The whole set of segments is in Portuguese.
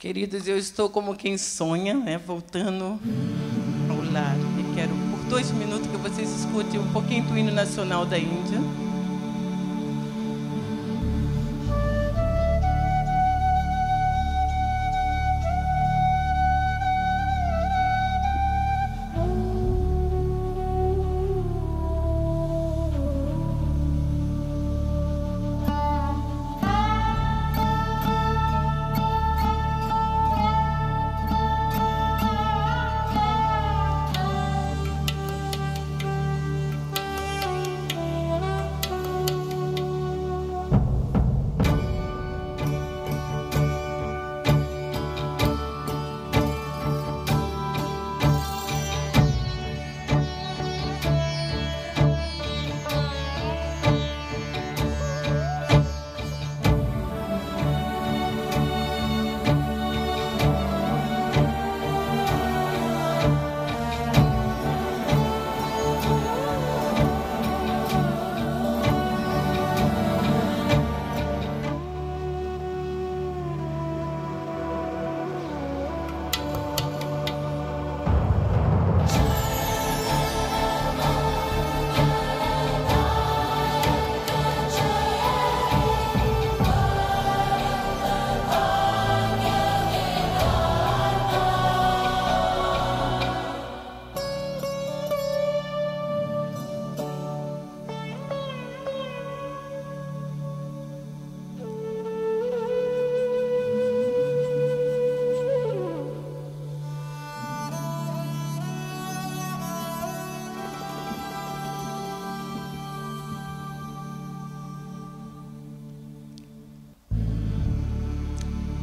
Queridos, eu estou como quem sonha, né? voltando ao lar. E quero, por dois minutos, que vocês escutem um pouquinho do hino nacional da Índia.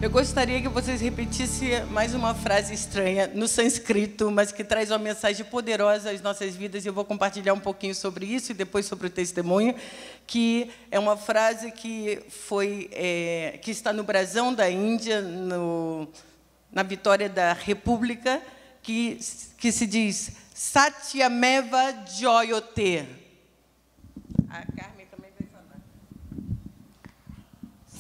Eu gostaria que vocês repetissem mais uma frase estranha no sânscrito, mas que traz uma mensagem poderosa às nossas vidas. E eu vou compartilhar um pouquinho sobre isso e depois sobre o testemunho, que é uma frase que foi é, que está no brasão da Índia, no, na vitória da República, que que se diz Satyameva Joyote. A Carmen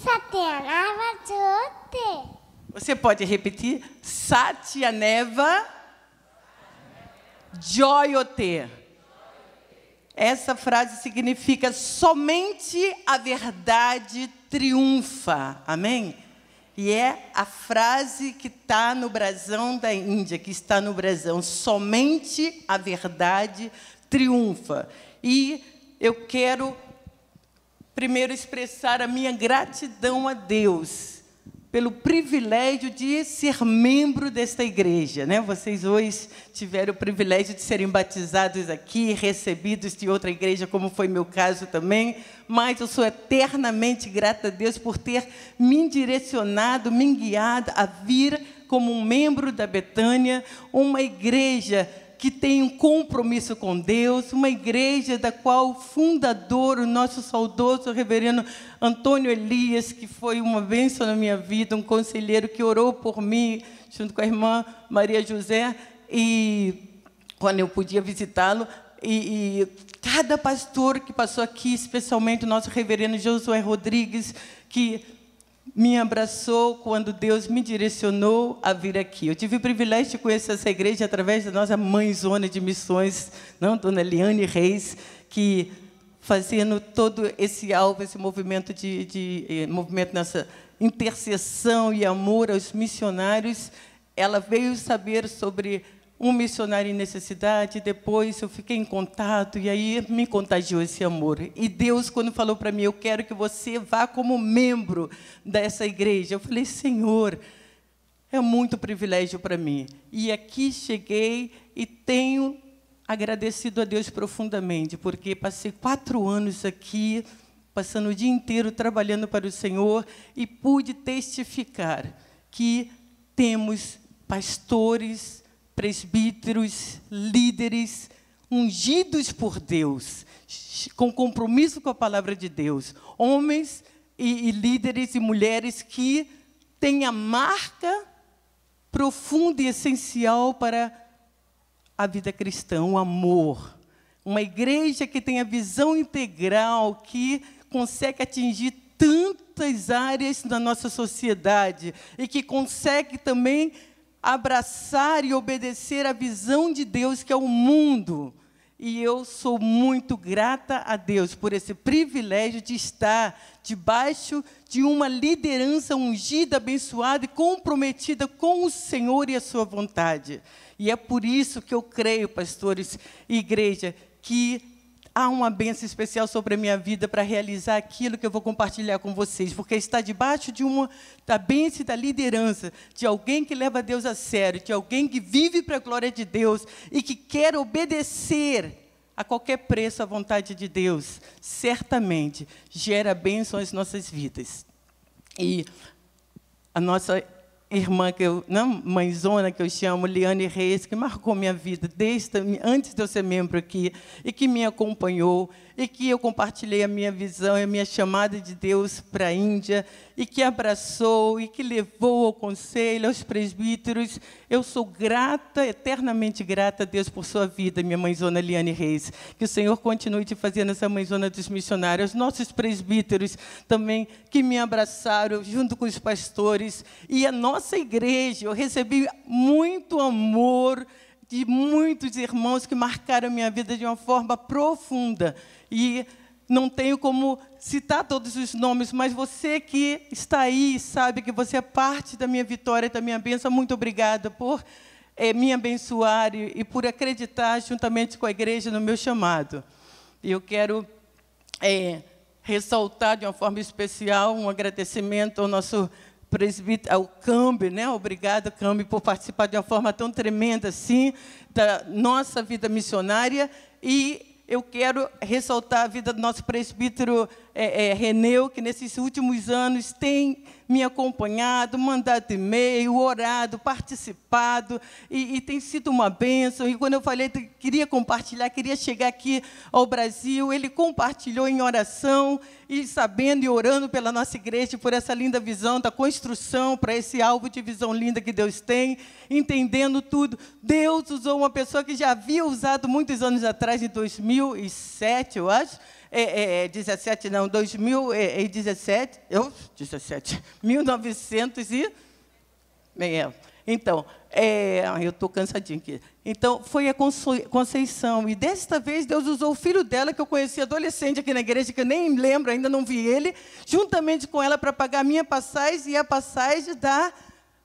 Satyaneva Jyote. Você pode repetir? Satyaneva Joyote. Essa frase significa somente a verdade triunfa. Amém? E é a frase que está no brasão da Índia, que está no brasão. Somente a verdade triunfa. E eu quero primeiro expressar a minha gratidão a Deus pelo privilégio de ser membro desta igreja, né? Vocês hoje tiveram o privilégio de serem batizados aqui, recebidos de outra igreja, como foi meu caso também, mas eu sou eternamente grata a Deus por ter me direcionado, me guiado a vir como um membro da Betânia, uma igreja que tem um compromisso com Deus, uma igreja da qual o fundador, o nosso saudoso reverendo Antônio Elias, que foi uma bênção na minha vida, um conselheiro que orou por mim, junto com a irmã Maria José, e quando eu podia visitá-lo, e, e, cada pastor que passou aqui, especialmente o nosso reverendo Josué Rodrigues, que me abraçou quando Deus me direcionou a vir aqui. Eu tive o privilégio de conhecer essa igreja através da nossa mãe zona de missões, não, Dona Eliane Reis, que fazendo todo esse alvo, esse movimento de, de eh, movimento nessa intercessão e amor aos missionários, ela veio saber sobre um missionário em necessidade, depois eu fiquei em contato e aí me contagiou esse amor. E Deus, quando falou para mim, eu quero que você vá como membro dessa igreja, eu falei, Senhor, é muito privilégio para mim. E aqui cheguei e tenho agradecido a Deus profundamente, porque passei quatro anos aqui, passando o dia inteiro trabalhando para o Senhor e pude testificar que temos pastores, presbíteros, líderes ungidos por Deus, com compromisso com a palavra de Deus, homens e, e líderes e mulheres que têm a marca profunda e essencial para a vida cristã, o amor. Uma igreja que tem a visão integral, que consegue atingir tantas áreas da nossa sociedade e que consegue também abraçar e obedecer a visão de Deus, que é o mundo. E eu sou muito grata a Deus por esse privilégio de estar debaixo de uma liderança ungida, abençoada e comprometida com o Senhor e a sua vontade. E é por isso que eu creio, pastores e igreja, que há uma bênção especial sobre a minha vida para realizar aquilo que eu vou compartilhar com vocês, porque está debaixo de uma da bênção da liderança, de alguém que leva Deus a sério, de alguém que vive para a glória de Deus e que quer obedecer a qualquer preço à vontade de Deus, certamente gera bênçãos às nossas vidas. E a nossa irmã que eu, não, né, mãezona que eu chamo, Liane Reis, que marcou minha vida desde antes de eu ser membro aqui e que me acompanhou e que eu compartilhei a minha visão e a minha chamada de Deus para a Índia, e que abraçou e que levou ao conselho, aos presbíteros. Eu sou grata, eternamente grata a Deus por sua vida, minha mãezona Liane Reis. Que o Senhor continue te fazendo essa mãezona dos missionários, nossos presbíteros também que me abraçaram junto com os pastores e a nossa igreja. Eu recebi muito amor de muitos irmãos que marcaram minha vida de uma forma profunda e não tenho como citar todos os nomes, mas você que está aí sabe que você é parte da minha vitória, da minha bênção. Muito obrigada por é, me abençoar e, e, por acreditar juntamente com a igreja no meu chamado. Eu quero é, ressaltar de uma forma especial um agradecimento ao nosso presbítero, ao Cambi, né? Obrigada Cambi, por participar de uma forma tão tremenda assim da nossa vida missionária e eu quero ressaltar a vida do nosso presbítero é, é, Reneu, que nesses últimos anos tem me acompanhado, mandado e-mail, orado, participado, e, e, tem sido uma bênção. E quando eu falei que queria compartilhar, queria chegar aqui ao Brasil, ele compartilhou em oração e sabendo e orando pela nossa igreja, por essa linda visão da construção, para esse alvo de visão linda que Deus tem, entendendo tudo. Deus usou uma pessoa que já havia usado muitos anos atrás, em 2007, eu acho, 2017, é, é, é, não, 2017, eu, 17, 1900 e... É, então, é, eu estou cansadinho aqui. Então, foi a Conceição. E desta vez, Deus usou o filho dela, que eu conheci adolescente aqui na igreja, que eu nem lembro, ainda não vi ele, juntamente com ela para pagar a minha passagem e a passagem da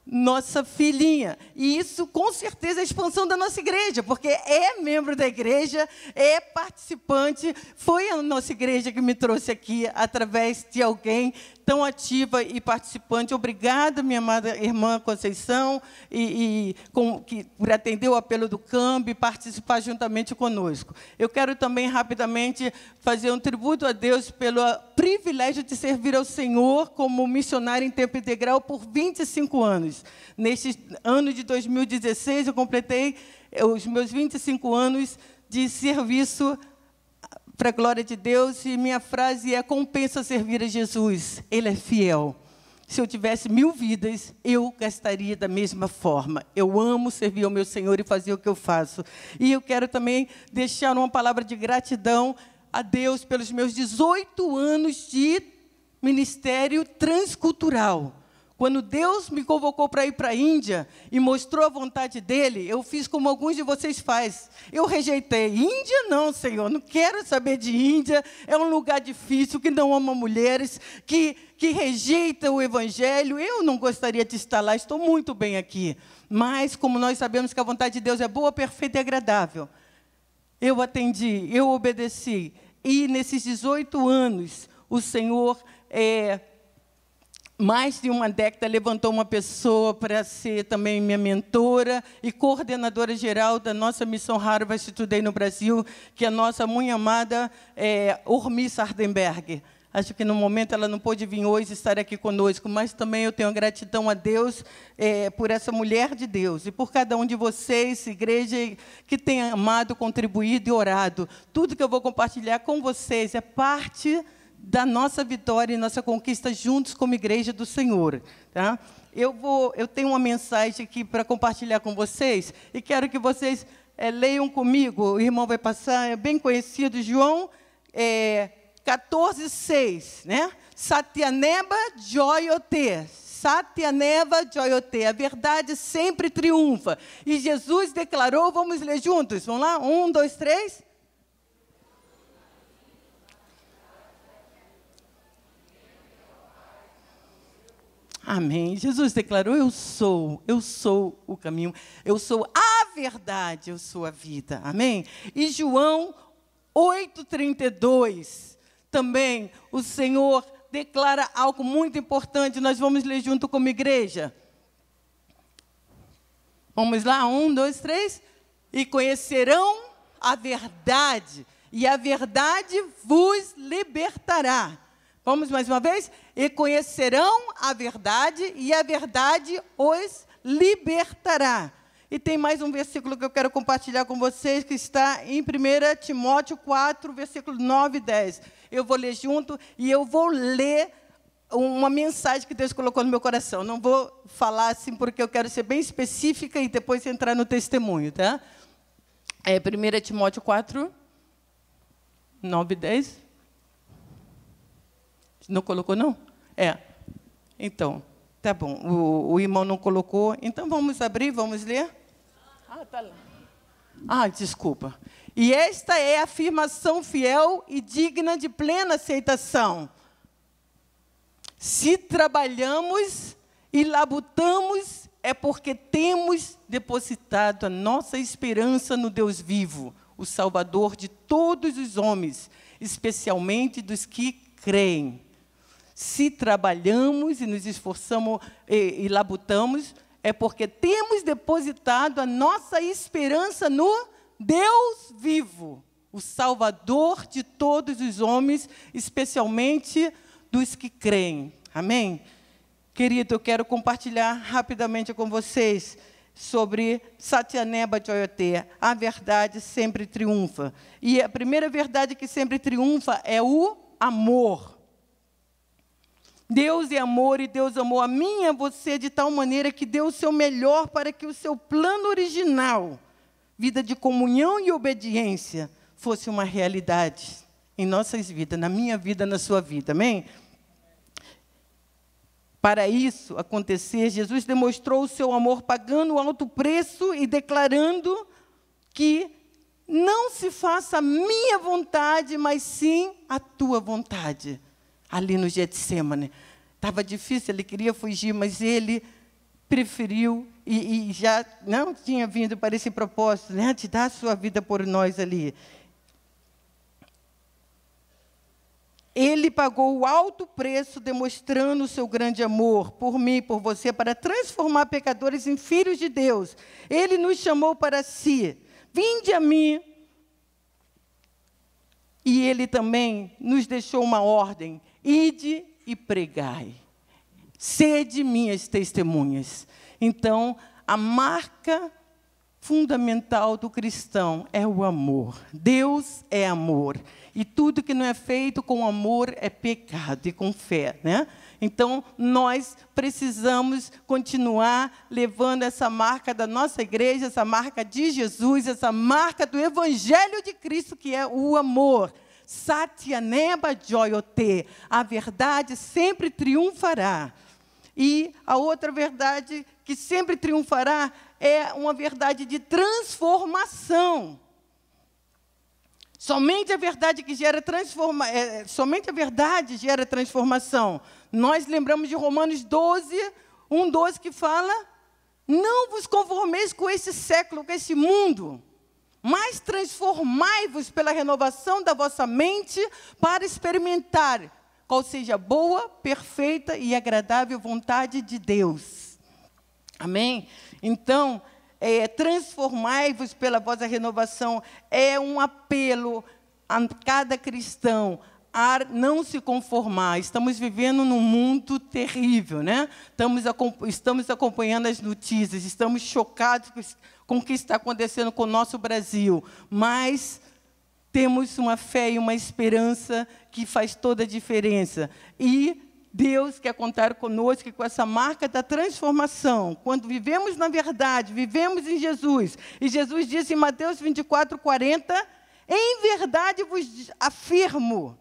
nossa filhinha. E isso, com certeza, é a expansão da nossa igreja, porque é membro da igreja, é participante. Foi a nossa igreja que me trouxe aqui através de alguém tão ativa e participante. Obrigada, minha amada irmã Conceição, e, e com, que, por atender o apelo do câmbio e participar juntamente conosco. Eu quero também, rapidamente, fazer um tributo a Deus pelo privilégio de servir ao Senhor como missionário em tempo integral por 25 anos. Neste ano de 2016, eu completei os meus 25 anos de serviço para a glória de Deus e minha frase é: compensa servir a Jesus, Ele é fiel. Se eu tivesse mil vidas, eu gastaria da mesma forma. Eu amo servir ao meu Senhor e fazer o que eu faço. E eu quero também deixar uma palavra de gratidão a Deus pelos meus 18 anos de ministério transcultural. Quando Deus me convocou para ir para a Índia e mostrou a vontade dele, eu fiz como alguns de vocês faz. Eu rejeitei. Índia não, Senhor, não quero saber de Índia. É um lugar difícil que não ama mulheres, que que rejeita o evangelho. Eu não gostaria de estar lá, estou muito bem aqui. Mas como nós sabemos que a vontade de Deus é boa, perfeita e agradável, eu atendi, eu obedeci. E nesses 18 anos, o Senhor é mais de uma década, levantou uma pessoa para ser também minha mentora e coordenadora geral da nossa missão Harvard Today no Brasil, que é a nossa muito amada é, Ormi Sardenberg. Acho que no momento ela não pôde vir hoje estar aqui conosco, mas também eu tenho gratidão a Deus é, por essa mulher de Deus e por cada um de vocês, igreja, que tem amado, contribuído e orado. Tudo que eu vou compartilhar com vocês é parte da nossa vitória e nossa conquista juntos como igreja do Senhor. Tá? Eu, vou, eu tenho uma mensagem aqui para compartilhar com vocês e quero que vocês é, leiam comigo. O irmão vai passar, é bem conhecido, João é, eh, 14:6, Né? Satyaneba joyote. Satyaneva joyote. A verdade sempre triunfa. E Jesus declarou, vamos ler juntos, vamos lá? Um, dois, três. Amém. Jesus declarou: Eu sou, eu sou o caminho, eu sou a verdade, eu sou a vida. Amém. E João 8,32 também o Senhor declara algo muito importante. Nós vamos ler junto como igreja. Vamos lá, um, dois, três. E conhecerão a verdade, e a verdade vos libertará. Vamos mais uma vez? E conhecerão a verdade, e a verdade os libertará. E tem mais um versículo que eu quero compartilhar com vocês, que está em 1 Timóteo 4, versículo 9 e 10. Eu vou ler junto e eu vou ler uma mensagem que Deus colocou no meu coração. Não vou falar assim porque eu quero ser bem específica e depois entrar no testemunho, tá? É 1 Timóteo 4, 9 e 10. Não colocou, não? É. Então, tá bom. O, o irmão não colocou. Então, vamos abrir, vamos ler? Ah, tá lá. Ah, desculpa. E esta é a afirmação fiel e digna de plena aceitação. Se trabalhamos e labutamos, é porque temos depositado a nossa esperança no Deus vivo, o Salvador de todos os homens, especialmente dos que creem. Se trabalhamos e nos esforçamos e, e labutamos, é porque temos depositado a nossa esperança no Deus vivo, o Salvador de todos os homens, especialmente dos que creem. Amém? Querido, eu quero compartilhar rapidamente com vocês sobre Satyaneba Joyote, a verdade sempre triunfa. E a primeira verdade que sempre triunfa é o amor. Deus é amor e Deus amou a mim e a você de tal maneira que deu o seu melhor para que o seu plano original, vida de comunhão e obediência, fosse uma realidade em nossas vidas, na minha vida, na sua vida. Amém? Para isso acontecer, Jesus demonstrou o seu amor pagando alto preço e declarando que não se faça a minha vontade, mas sim a tua vontade ali no Getsemane. Estava difícil, ele queria fugir, mas ele preferiu e, e, já não tinha vindo para esse propósito, né, de dar a sua vida por nós ali. Ele pagou o alto preço, demonstrando o seu grande amor por mim e por você, para transformar pecadores em filhos de Deus. Ele nos chamou para si. Vinde a mim. E ele também nos deixou uma ordem. Ide e pregai. Sede minhas testemunhas. Então, a marca fundamental do cristão é o amor. Deus é amor. E tudo que não é feito com amor é pecado e com fé, né? Então, nós precisamos continuar levando essa marca da nossa igreja, essa marca de Jesus, essa marca do evangelho de Cristo que é o amor. Satyaneba Joyote, a verdade sempre triunfará. E a outra verdade que sempre triunfará é uma verdade de transformação. Somente a verdade que gera transforma, é, é somente a verdade gera transformação. Nós lembramos de Romanos 12, 1, 12, que fala: Não vos conformeis com esse século, com esse mundo mas transformai-vos pela renovação da vossa mente para experimentar qual seja a boa, perfeita e agradável vontade de Deus. Amém? Então, é, transformai-vos pela vossa renovação é um apelo a cada cristão a não se conformar. Estamos vivendo num mundo terrível, né? Estamos, estamos acompanhando as notícias, estamos chocados com o que está acontecendo com o nosso Brasil, mas temos uma fé e uma esperança que faz toda a diferença. E Deus quer contar conosco que com essa marca da transformação, quando vivemos na verdade, vivemos em Jesus. E Jesus disse em Mateus 24, 40, em verdade vos afirmo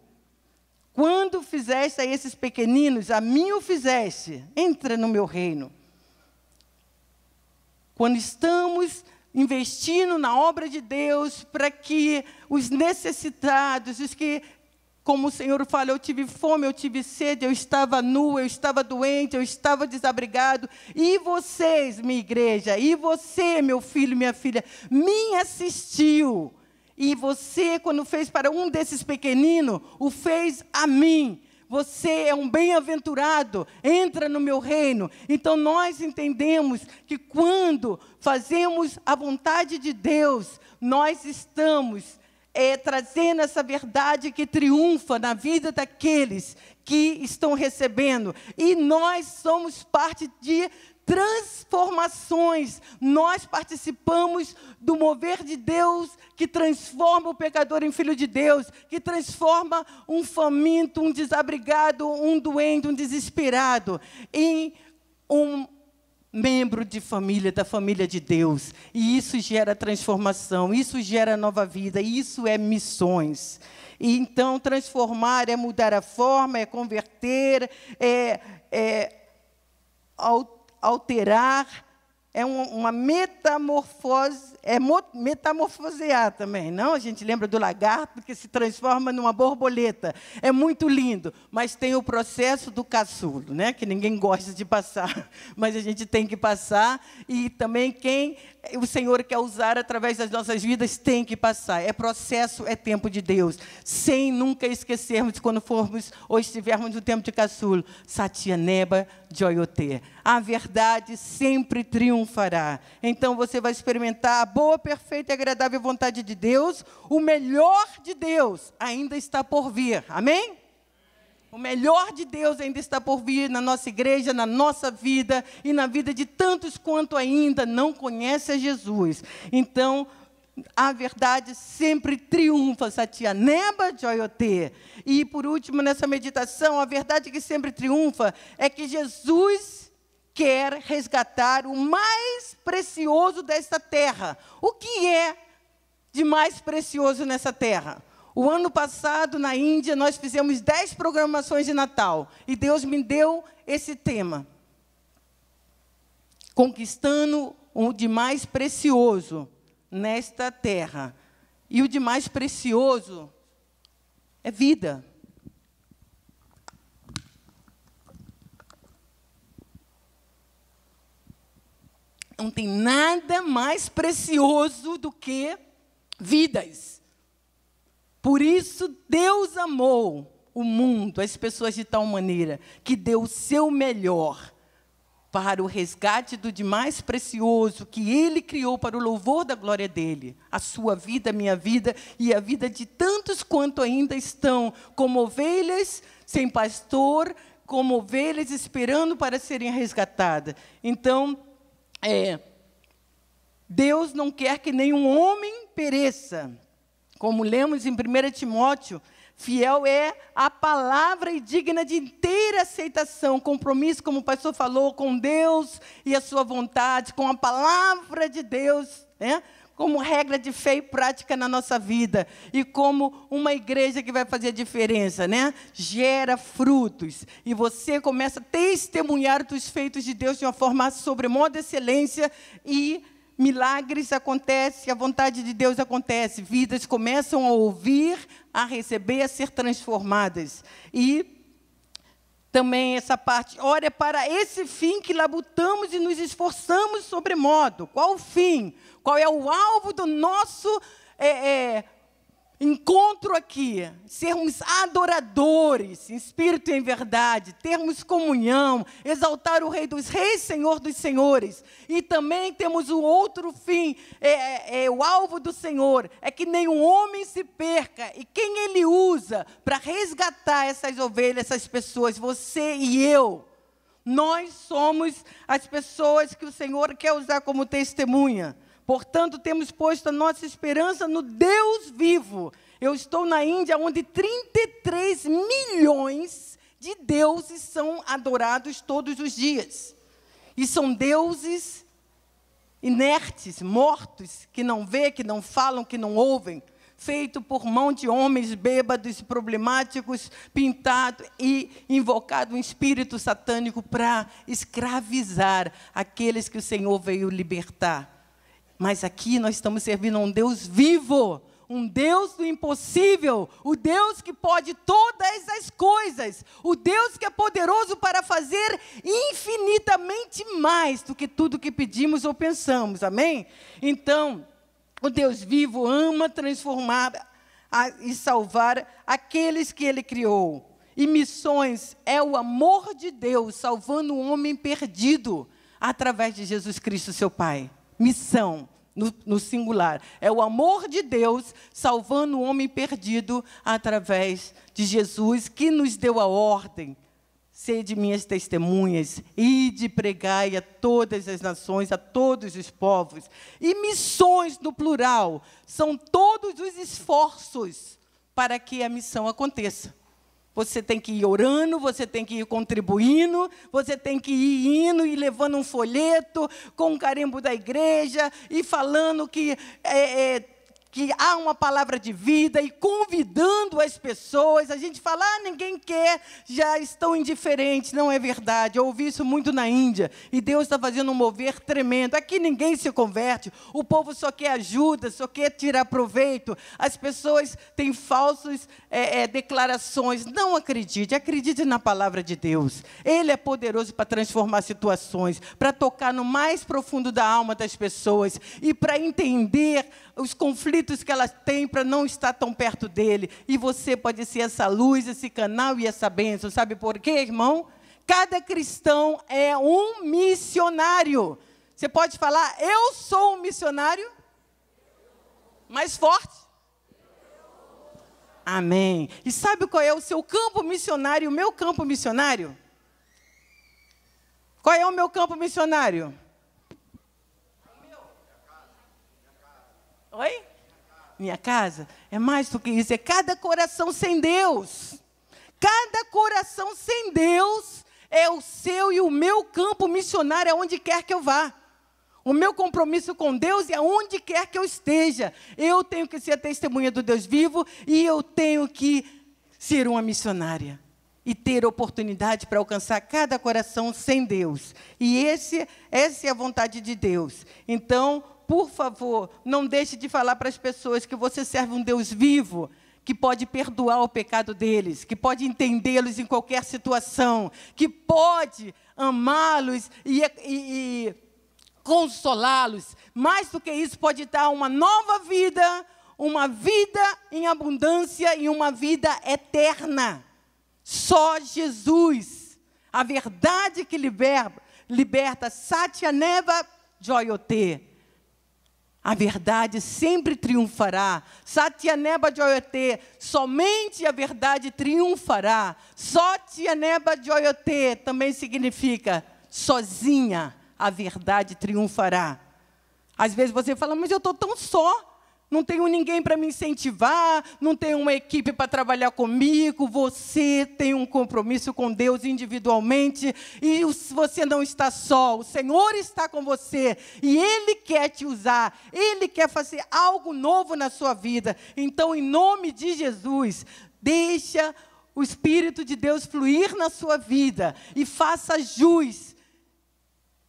quando fizeste a esses pequeninos, a mim o fizeste, entra no meu reino. Quando estamos investindo na obra de Deus para que os necessitados, os que, como o Senhor fala, eu tive fome, eu tive sede, eu estava nu, eu estava doente, eu estava desabrigado, e vocês, minha igreja, e você, meu filho, minha filha, me assistiu e você, quando fez para um desses pequeninos, o fez a mim. Você é um bem-aventurado, entra no meu reino. Então nós entendemos que quando fazemos a vontade de Deus, nós estamos é, trazendo essa verdade que triunfa na vida daqueles que estão recebendo. E nós somos parte de transformações. Nós participamos do mover de Deus que transforma o pecador em filho de Deus, que transforma um faminto, um desabrigado, um doente, um desesperado em um membro de família, da família de Deus. E isso gera transformação, isso gera nova vida, isso é missões. E então, transformar é mudar a forma, é converter, é, é alterar, é um, uma metamorfose, é mo, metamorfosear também, não? A gente lembra do lagarto que se transforma numa borboleta. É muito lindo, mas tem o processo do caçulo, né? que ninguém gosta de passar, mas a gente tem que passar. E também quem o Senhor quer usar através das nossas vidas tem que passar. É processo, é tempo de Deus. Sem nunca esquecermos quando formos ou estivermos no tempo de caçulo. Satia Neba Joyote. A verdade sempre triunfará. Então você vai experimentar a boa, perfeita e agradável vontade de Deus. O melhor de Deus ainda está por vir. Amém? O melhor de Deus ainda está por vir na nossa igreja, na nossa vida e na vida de tantos quanto ainda não conhecem a Jesus. Então, a verdade sempre triunfa, Neba Joyote. E por último, nessa meditação, a verdade que sempre triunfa é que Jesus quer resgatar o mais precioso desta terra. O que é de mais precioso nessa terra? O ano passado, na Índia, nós fizemos dez programações de Natal e Deus me deu esse tema: Conquistando o de mais precioso nesta terra. E o de mais precioso é vida. Não tem nada mais precioso do que vidas. Por isso Deus amou o mundo, as pessoas de tal maneira que deu o seu melhor para o resgate do de mais precioso que ele criou para o louvor da glória dele, a sua vida, a minha vida e a vida de tantos quanto ainda estão como ovelhas sem pastor, como ovelhas esperando para serem resgatadas. Então, é, Deus não quer que nenhum homem pereça. Como lemos em 1 Timóteo Fiel é a palavra e digna de inteira aceitação, compromisso, como o pastor falou, com Deus e a sua vontade, com a palavra de Deus, né? como regra de fé e prática na nossa vida e como uma igreja que vai fazer a diferença, né? Gera frutos e você começa a testemunhar os feitos de Deus de uma forma sobremodo excelência e milagres acontecem, a vontade de Deus acontece, vidas começam a ouvir, a receber, a ser transformadas. E também essa parte, ora, é para esse fim que labutamos e nos esforçamos sobremodo. Qual o fim? Qual é o alvo do nosso é, é, encontro aqui, sermos adoradores, em espírito e em verdade, termos comunhão, exaltar o Rei dos Reis, Senhor dos Senhores, e também temos um outro fim, é, é, é, o alvo do Senhor, é que nenhum homem se perca, e quem Ele usa para resgatar essas ovelhas, essas pessoas, você e eu, nós somos as pessoas que o Senhor quer usar como testemunha. Portanto, temos posto a nossa esperança no Deus vivo. Eu estou na Índia, onde 33 milhões de deuses são adorados todos os dias. E são deuses inertes, mortos, que não vê, que não falam, que não ouvem, feito por mão de homens bêbados, problemáticos, pintado e invocado um espírito satânico para escravizar aqueles que o Senhor veio libertar. Mas aqui nós estamos servindo a um Deus vivo, um Deus do impossível, o Deus que pode todas as coisas, o Deus que é poderoso para fazer infinitamente mais do que tudo que pedimos ou pensamos. Amém? Então, o Deus vivo ama transformar e salvar aqueles que ele criou. E missões é o amor de Deus salvando o homem perdido através de Jesus Cristo, seu Pai missão, no, no singular. É o amor de Deus salvando o homem perdido através de Jesus, que nos deu a ordem Sede minhas testemunhas, ide pregai a todas as nações, a todos os povos. E missões, no plural, são todos os esforços para que a missão aconteça. Você tem que ir orando, você tem que ir contribuindo, você tem que ir indo e levando um folheto com um carimbo da igreja e falando que é, é, que há uma palavra de vida e convidando as pessoas. A gente fala, ah, ninguém quer, já estão indiferentes. Não é verdade. Eu ouvi isso muito na Índia e Deus está fazendo um mover tremendo. Aqui ninguém se converte, o povo só quer ajuda, só quer tirar proveito. As pessoas têm falsas é, é, declarações. Não acredite, acredite na palavra de Deus. Ele é poderoso para transformar situações, para tocar no mais profundo da alma das pessoas e para entender os conflitos conflitos que elas têm para não estar tão perto dele. E você pode ser essa luz, esse canal e essa bênção. Sabe por quê, irmão? Cada cristão é um missionário. Você pode falar, eu sou um missionário? Mais forte. Amém. E sabe qual é o seu campo missionário, o meu campo missionário? Qual é o meu campo missionário? Oi? minha casa, é mais do que isso, é cada coração sem Deus. Cada coração sem Deus é o seu e o meu campo missionário, aonde é quer que eu vá. O meu compromisso com Deus é aonde quer que eu esteja. Eu tenho que ser a testemunha do Deus vivo e eu tenho que ser uma missionária e ter oportunidade para alcançar cada coração sem Deus. E esse, essa é a vontade de Deus. Então, por favor, não deixe de falar para as pessoas que você serve um Deus vivo, que pode perdoar o pecado deles, que pode entendê-los em qualquer situação, que pode amá-los e, e, e consolá-los. Mais do que isso, pode dar uma nova vida, uma vida em abundância e uma vida eterna. Só Jesus, a verdade que liberta, liberta Satyaneva Joyote. A verdade sempre triunfará. Satyaneba Joyote, somente a verdade triunfará. Satyaneba Joyote também significa sozinha a verdade triunfará. Às vezes você fala, mas eu estou tão só não tenho ninguém para me incentivar, não tenho uma equipe para trabalhar comigo. Você tem um compromisso com Deus individualmente e você não está só. O Senhor está com você e Ele quer te usar, Ele quer fazer algo novo na sua vida. Então, em nome de Jesus, deixa o Espírito de Deus fluir na sua vida e faça jus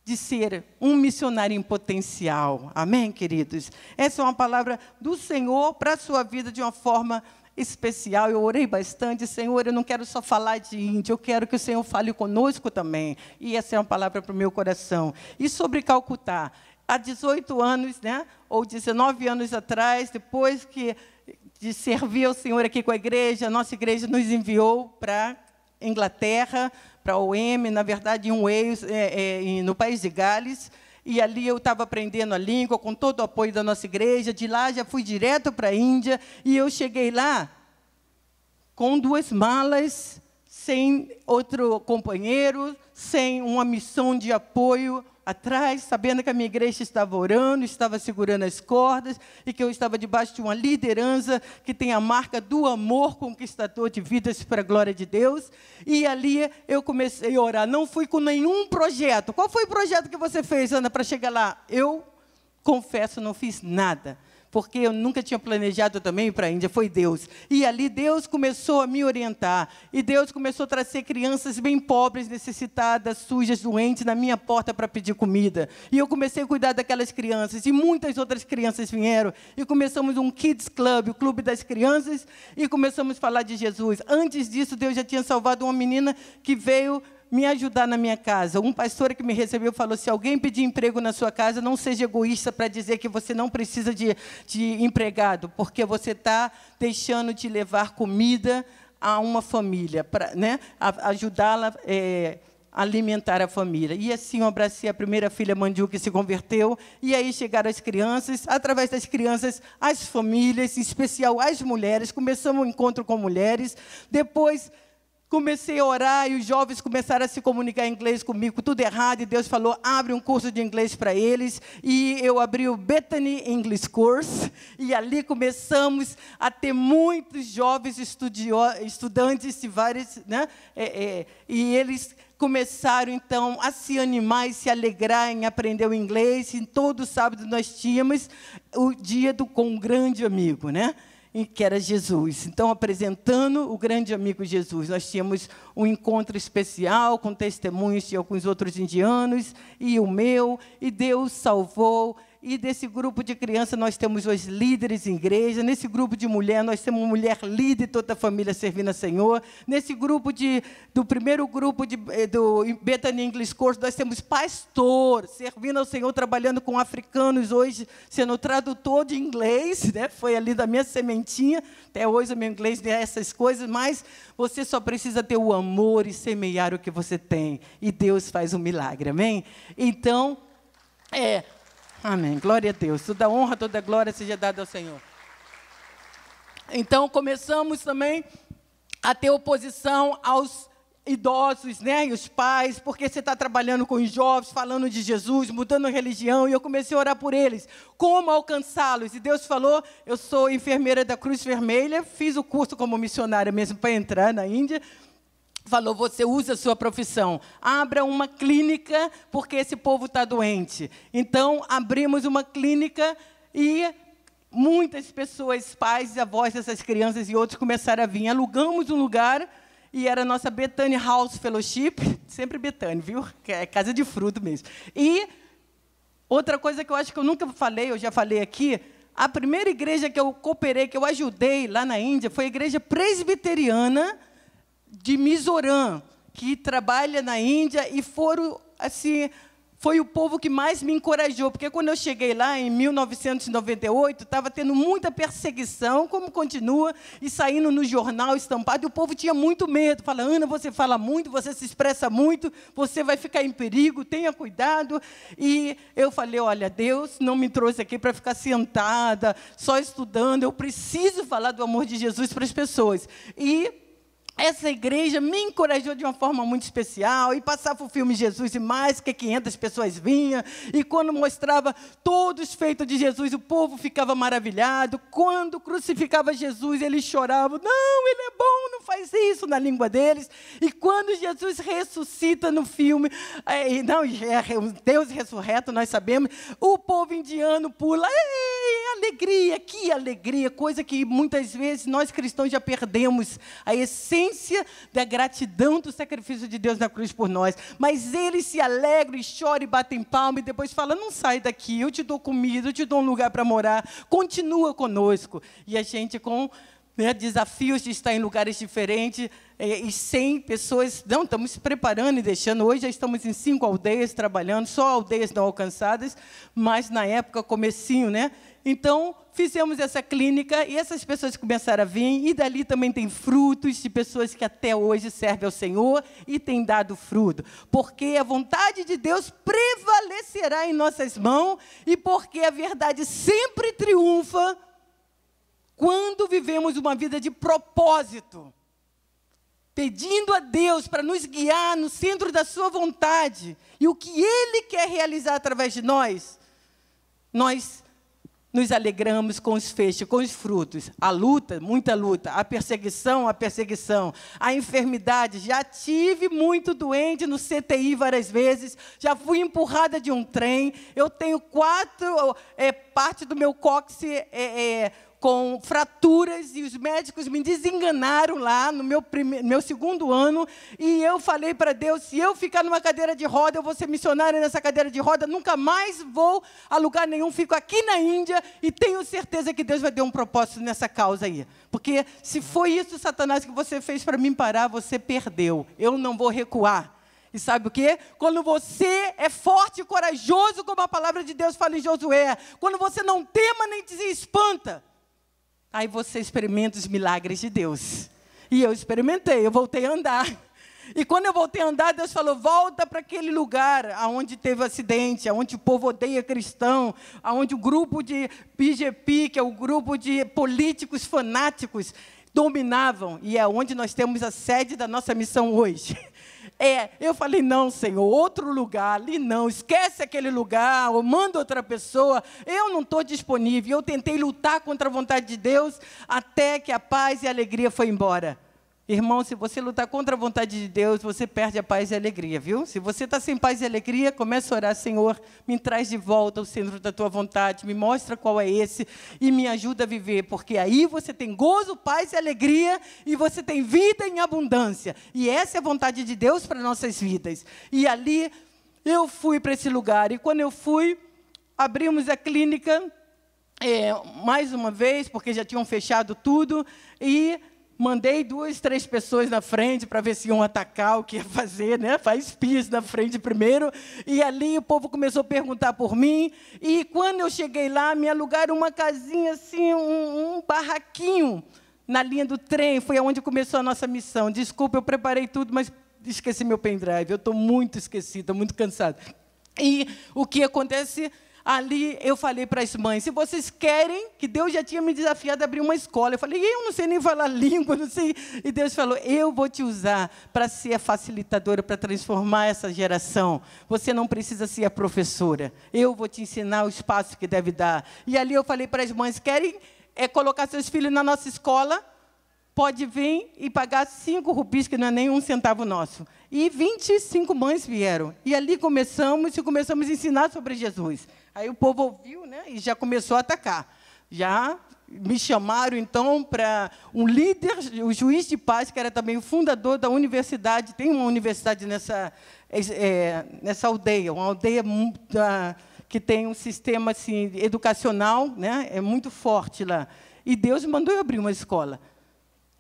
de ser um missionário em potencial. Amém, queridos? Essa é uma palavra do Senhor para a sua vida de uma forma especial. Eu orei bastante, Senhor, eu não quero só falar de índio, eu quero que o Senhor fale conosco também. E essa é uma palavra para o meu coração. E sobre Calcutá, há 18 anos, né, ou 19 anos atrás, depois que de servir o Senhor aqui com a igreja, a nossa igreja nos enviou para Inglaterra, para a OM, na verdade, em um Wales, é, é, no País de Gales, e ali eu estava aprendendo a língua com todo o apoio da nossa igreja. De lá já fui direto para a Índia e eu cheguei lá com duas malas, sem outro companheiro, sem uma missão de apoio, atrás, sabendo que a minha igreja estava orando, estava segurando as cordas e que eu estava debaixo de uma liderança que tem a marca do amor conquistador de vidas para a glória de Deus. E ali eu comecei a orar. Não fui com nenhum projeto. Qual foi o projeto que você fez, Ana, para chegar lá? Eu confesso, não fiz nada porque eu nunca tinha planejado também para a Índia, foi Deus. E ali Deus começou a me orientar, e Deus começou a trazer crianças bem pobres, necessitadas, sujas, doentes, na minha porta para pedir comida. E eu comecei a cuidar daquelas crianças, e muitas outras crianças vieram, e começamos um Kids Club, o clube das crianças, e começamos a falar de Jesus. Antes disso, Deus já tinha salvado uma menina que veio me ajudar na minha casa. Um pastor que me recebeu falou: se alguém pedir emprego na sua casa, não seja egoísta para dizer que você não precisa de, de empregado, porque você está deixando de levar comida a uma família, para né, ajudá-la. É, alimentar a família. E assim eu abracei a primeira filha Mandiu que se converteu, e aí chegaram as crianças, através das crianças, as famílias, em especial as mulheres, começamos o um encontro com mulheres, depois Comecei a orar e os jovens começaram a se comunicar em inglês comigo, tudo errado, e Deus falou: abre um curso de inglês para eles. E eu abri o Bethany English Course, e ali começamos a ter muitos jovens estudio, estudantes de vários. Né? É, é, e eles começaram então a se animar e se alegrar em aprender o inglês. E todo sábado nós tínhamos o dia do com um grande amigo, né? e que era Jesus. Então, apresentando o grande amigo Jesus, nós tínhamos um encontro especial com testemunhos de alguns outros indianos e o meu, e Deus salvou e desse grupo de crianças nós temos os líderes em igreja, nesse grupo de mulher nós temos mulher líder, toda a família servindo a Senhor, nesse grupo de, do primeiro grupo de, eh, do Bethany English Course nós temos pastor servindo ao Senhor, trabalhando com africanos hoje, sendo tradutor de inglês, né? foi ali da minha sementinha, até hoje o meu inglês é essas coisas, mas você só precisa ter o amor e semear o que você tem, e Deus faz um milagre, amém? Então, é, Amém. Glória a Deus. Toda honra, toda glória seja dada ao Senhor. Então, começamos também a ter oposição aos idosos, né, e os pais, porque você está trabalhando com os jovens, falando de Jesus, mudando a religião, e eu comecei a orar por eles, como alcançá-los, e Deus falou, eu sou enfermeira da Cruz Vermelha, fiz o curso como missionária mesmo para entrar na Índia, falou: você usa a sua profissão, abra uma clínica, porque esse povo está doente. Então, abrimos uma clínica e muitas pessoas, pais e avós dessas crianças e outros começaram a vir. Alugamos um lugar e era a nossa Bethany House Fellowship, sempre Bethany, viu? é casa de fruto mesmo. E outra coisa que eu acho que eu nunca falei, eu já falei aqui, a primeira igreja que eu cooperei, que eu ajudei lá na Índia, foi a igreja presbiteriana de Mizoram, que trabalha na Índia, e foram assim, foi o povo que mais me encorajou, porque quando eu cheguei lá em 1998, estava tendo muita perseguição, como continua, e saindo no jornal estampado, e o povo tinha muito medo. Fala, Ana, você fala muito, você se expressa muito, você vai ficar em perigo, tenha cuidado. E eu falei, olha, Deus não me trouxe aqui para ficar sentada, só estudando, eu preciso falar do amor de Jesus para as pessoas. E essa igreja me encorajou de uma forma muito especial e passava o filme Jesus e mais que 500 pessoas vinham e quando mostrava todos feitos de Jesus o povo ficava maravilhado quando crucificava Jesus eles choravam não ele é bom não faz isso na língua deles e quando Jesus ressuscita no filme é, não é, é Deus ressurreto nós sabemos o povo indiano pula alegria que alegria coisa que muitas vezes nós cristãos já perdemos a essência evidência da gratidão do sacrifício de Deus na cruz por nós. Mas eles se alegram e choram e batem palma e depois falam: não sai daqui, eu te dou comida, eu te dou um lugar para morar, continua conosco. E a gente com né, desafios de estar em lugares diferentes é, e sem pessoas. Não, estamos se preparando e deixando. Hoje já estamos em cinco aldeias trabalhando, só aldeias não alcançadas, mas na época, comecinho, né? Então, fizemos essa clínica e essas pessoas começaram a vir, e dali também tem frutos de pessoas que até hoje servem ao Senhor e têm dado fruto, porque a vontade de Deus prevalecerá em nossas mãos e porque a verdade sempre triunfa quando vivemos uma vida de propósito, pedindo a Deus para nos guiar no centro da Sua vontade e o que Ele quer realizar através de nós, nós nos alegramos com os feixes, com os frutos. A luta, muita luta. A perseguição, a perseguição. A enfermidade. Já tive muito doente no CTI várias vezes. Já fui empurrada de um trem. Eu tenho quatro. É, parte do meu cóccix é, é, com fraturas e os médicos me desenganaram lá no meu, primeiro, meu segundo ano e eu falei para Deus, se eu ficar numa cadeira de roda, eu vou ser missionária nessa cadeira de roda, nunca mais vou a lugar nenhum, fico aqui na Índia e tenho certeza que Deus vai ter um propósito nessa causa aí. Porque se foi isso, Satanás, que você fez para mim parar, você perdeu. Eu não vou recuar. E sabe o que? Quando você é forte e corajoso, como a palavra de Deus fala em Josué, quando você não tema nem se espanta, Aí você experimenta os milagres de Deus. E eu experimentei, eu voltei a andar. E quando eu voltei a andar, Deus falou: volta para aquele lugar aonde teve o acidente, aonde o povo odeia cristão, aonde o grupo de PGP, que é o grupo de políticos fanáticos, dominavam. E é onde nós temos a sede da nossa missão hoje. É, eu falei, não, Senhor, outro lugar, ali não, esquece aquele lugar, ou manda outra pessoa, eu não estou disponível. Eu tentei lutar contra a vontade de Deus até que a paz e a alegria foi embora. Irmão, se você lutar contra a vontade de Deus, você perde a paz e a alegria, viu? Se você está sem paz e alegria, começa a orar, Senhor, me traz de volta ao centro da tua vontade, me mostra qual é esse e me ajuda a viver, porque aí você tem gozo, paz e alegria e você tem vida em abundância. E essa é a vontade de Deus para nossas vidas. E ali eu fui para esse lugar e quando eu fui, abrimos a clínica é, mais uma vez, porque já tinham fechado tudo e mandei duas, três pessoas na frente para ver se iam atacar, o que ia fazer, né? Faz piso na frente primeiro. E ali o povo começou a perguntar por mim. E quando eu cheguei lá, me alugaram uma casinha assim, um, um barraquinho na linha do trem. Foi onde começou a nossa missão. Desculpa, eu preparei tudo, mas esqueci meu pendrive. Eu estou muito esquecido, estou muito cansado. E o que acontece? ali eu falei para as mães: se vocês querem, que Deus já tinha me desafiado a abrir uma escola. Eu falei: eu não sei nem falar língua, não sei. E Deus falou: eu vou te usar para ser a facilitadora, para transformar essa geração. Você não precisa ser a professora. Eu vou te ensinar o espaço que deve dar. E ali eu falei para as mães: querem é, colocar seus filhos na nossa escola? Pode vir e pagar cinco rubis, que não é nem um centavo nosso. E 25 mães vieram. E ali começamos e começamos a ensinar sobre Jesus. Aí o povo ouviu né, e já começou a atacar. Já me chamaram, então, para um líder, o juiz de paz, que era também o fundador da universidade, tem uma universidade nessa, é, é nessa aldeia, uma aldeia que tem um sistema assim, educacional, né, é muito forte lá. E Deus mandou eu abrir uma escola.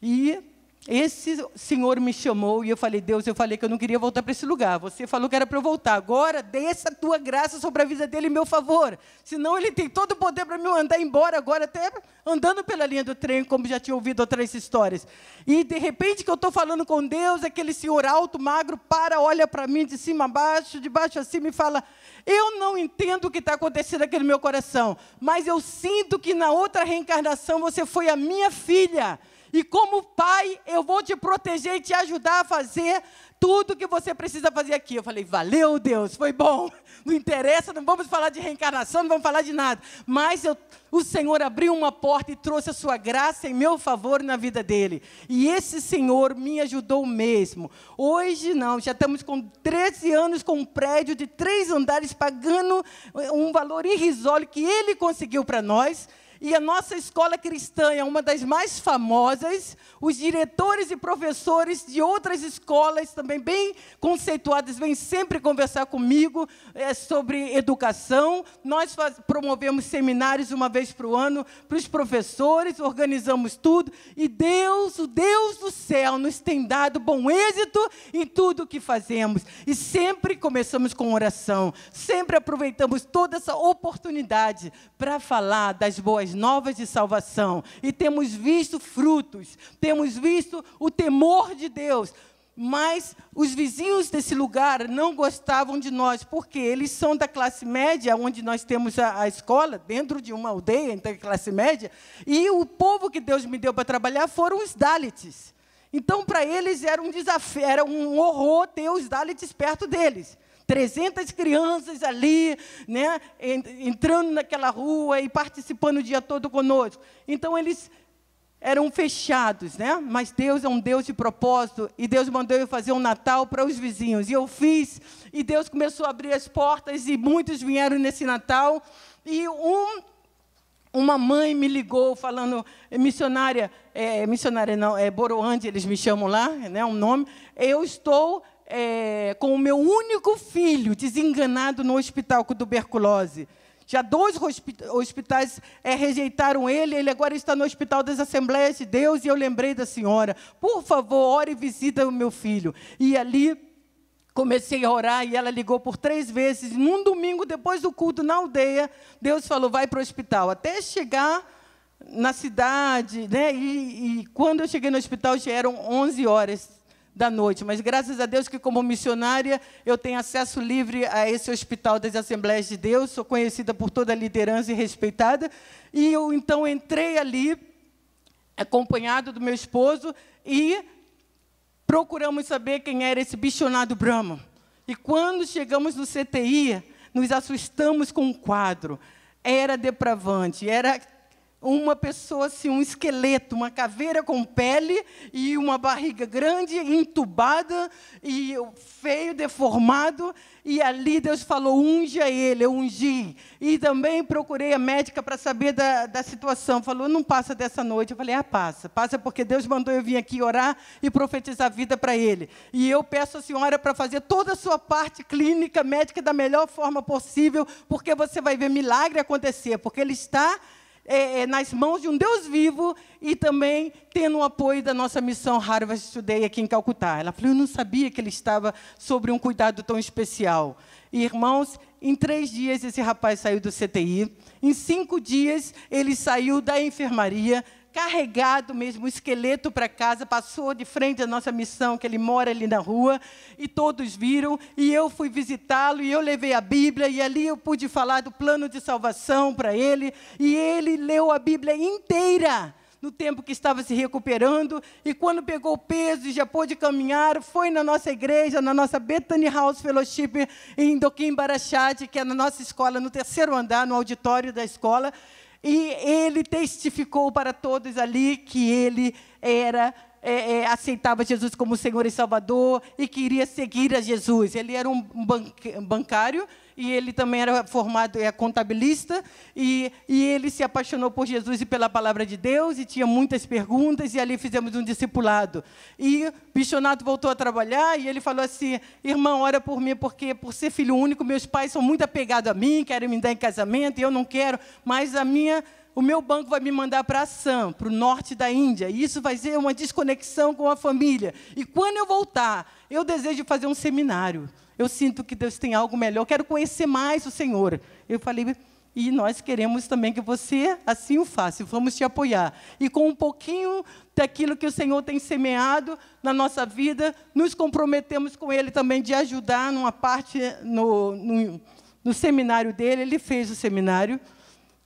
E esse senhor me chamou e eu falei, Deus, eu falei que eu não queria voltar para esse lugar. Você falou que era para eu voltar. Agora, desça a tua graça sobre a vida dele em meu favor. Senão ele tem todo o poder para me mandar embora agora, até andando pela linha do trem, como já tinha ouvido outras histórias. E de repente que eu estou falando com Deus, é aquele senhor alto, magro, para, olha para mim de cima a baixo, de baixo a cima e fala: Eu não entendo o que está acontecendo aqui no meu coração, mas eu sinto que na outra reencarnação você foi a minha filha. E como pai, eu vou te proteger e te ajudar a fazer tudo que você precisa fazer aqui. Eu falei, valeu Deus, foi bom. Não interessa, não vamos falar de reencarnação, não vamos falar de nada. Mas eu, o Senhor abriu uma porta e trouxe a sua graça em meu favor na vida dele. E esse Senhor me ajudou mesmo. Hoje não, já estamos com 13 anos com um prédio de três andares, pagando eh, um valor irrisório que ele conseguiu para nós e a nossa escola cristã é uma das mais famosas. Os diretores e professores de outras escolas, também bem conceituadas, vêm sempre conversar comigo é, sobre educação. Nós faz, promovemos seminários uma vez por ano para os professores, organizamos tudo. E Deus, o Deus do céu, nos tem dado bom êxito em tudo o que fazemos. E sempre começamos com oração, sempre aproveitamos toda essa oportunidade para falar das boas novas de salvação e temos visto frutos, temos visto o temor de Deus. Mas os vizinhos desse lugar não gostavam de nós, porque eles são da classe média, onde nós temos a, a escola, dentro de uma aldeia, entre classe média, e o povo que Deus me deu para trabalhar foram os Dalits. Então, para eles era um desafio, era um horror ter os Dalits perto deles. 300 crianças ali, né, entrando naquela rua e participando o dia todo conosco. Então eles eram fechados, né? Mas Deus é um Deus de propósito e Deus mandou eu fazer um Natal para os vizinhos. E eu fiz, e Deus começou a abrir as portas e muitos vieram nesse Natal. E um, uma mãe me ligou falando, missionária, é, missionária não, é Boroande, eles me chamam lá, né, um nome. Eu estou é, com o meu único filho desenganado no hospital com tuberculose. Já dois hospitais é, rejeitaram ele, ele agora está no Hospital das Assembleias de Deus, e eu lembrei da senhora. Por favor, ore e visita o meu filho. E ali Comecei a orar e ela ligou por três vezes. Num domingo, depois do culto na aldeia, Deus falou: vai para o hospital. Até chegar na cidade, né? E, e, quando eu cheguei no hospital já eram 11 horas da noite. Mas graças a Deus que, como missionária, eu tenho acesso livre a esse hospital das Assembleias de Deus, sou conhecida por toda a liderança e respeitada. E eu então entrei ali, acompanhado do meu esposo, e procuramos saber quem era esse bichonado Brahma. E quando chegamos no CTI, nos assustamos com o um quadro. Era depravante, era uma pessoa, assim, um esqueleto, uma caveira com pele e uma barriga grande, entubada e feio, deformado. E ali Deus falou: unja ele, eu ungi. E também procurei a médica para saber da, da situação. Falou: não passa dessa noite. Eu falei: ah, passa. Passa porque Deus mandou eu vir aqui orar e profetizar a vida para ele. E eu peço a senhora para fazer toda a sua parte clínica, médica, da melhor forma possível, porque você vai ver milagre acontecer, porque ele está é, é, nas mãos de um Deus vivo e também tendo o apoio da nossa missão Harvard Today aqui em Calcutá. Ela falou: Eu não sabia que ele estava sobre um cuidado tão especial. E, irmãos, em três dias esse rapaz saiu do CTI, em cinco dias ele saiu da enfermaria carregado mesmo o esqueleto para casa, passou de frente à nossa missão, que ele mora ali na rua, e todos viram, e eu fui visitá-lo, e eu levei a Bíblia, e ali eu pude falar do plano de salvação para ele, e ele leu a Bíblia inteira no tempo que estava se recuperando, e quando pegou peso e já pôde caminhar, foi na nossa igreja, na nossa Bethany House Fellowship em Doquim Barachate, que é na nossa escola, no terceiro andar, no auditório da escola, e ele testificou para todos ali que ele era é, é, aceitava Jesus como Senhor e Salvador e queria seguir a Jesus. Ele era um bancário, e ele também era formado, é contabilista, e, e ele se apaixonou por Jesus e pela palavra de Deus, e tinha muitas perguntas, e ali fizemos um discipulado. E Bichonato voltou a trabalhar, e ele falou assim, irmão, ora por mim, porque por ser filho único, meus pais são muito apegados a mim, querem me dar em casamento, e eu não quero, mas a minha o meu banco vai me mandar para Assam, para o norte da Índia, e isso vai ser uma desconexão com a família. E quando eu voltar, eu desejo fazer um seminário. Eu sinto que Deus tem algo melhor, quero conhecer mais o Senhor. Eu falei, e nós queremos também que você assim o faça, vamos te apoiar. E com um pouquinho daquilo que o Senhor tem semeado na nossa vida, nos comprometemos com Ele também de ajudar numa parte, no, no, no seminário dele. Ele fez o seminário,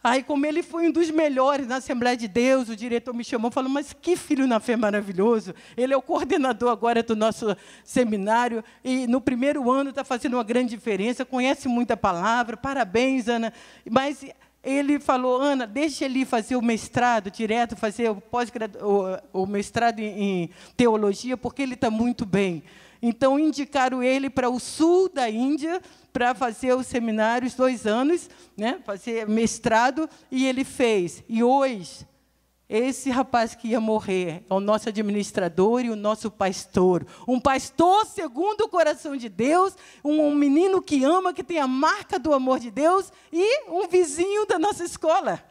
Aí, como ele foi um dos melhores na Assembleia de Deus, o diretor me chamou e falou: Mas que filho na fé maravilhoso! Ele é o coordenador agora do nosso seminário e no primeiro ano está fazendo uma grande diferença, conhece muita palavra, parabéns, Ana. Mas ele falou: Ana, deixa ele fazer o mestrado direto, fazer o, o, o mestrado em, em teologia, porque ele está muito bem. Então, indicaram ele para o sul da Índia para fazer os seminários dois anos, né, fazer mestrado, e ele fez. E hoje, esse rapaz que ia morrer é o nosso administrador e o nosso pastor. Um pastor segundo o coração de Deus, um menino que ama, que tem a marca do amor de Deus e um vizinho da nossa escola.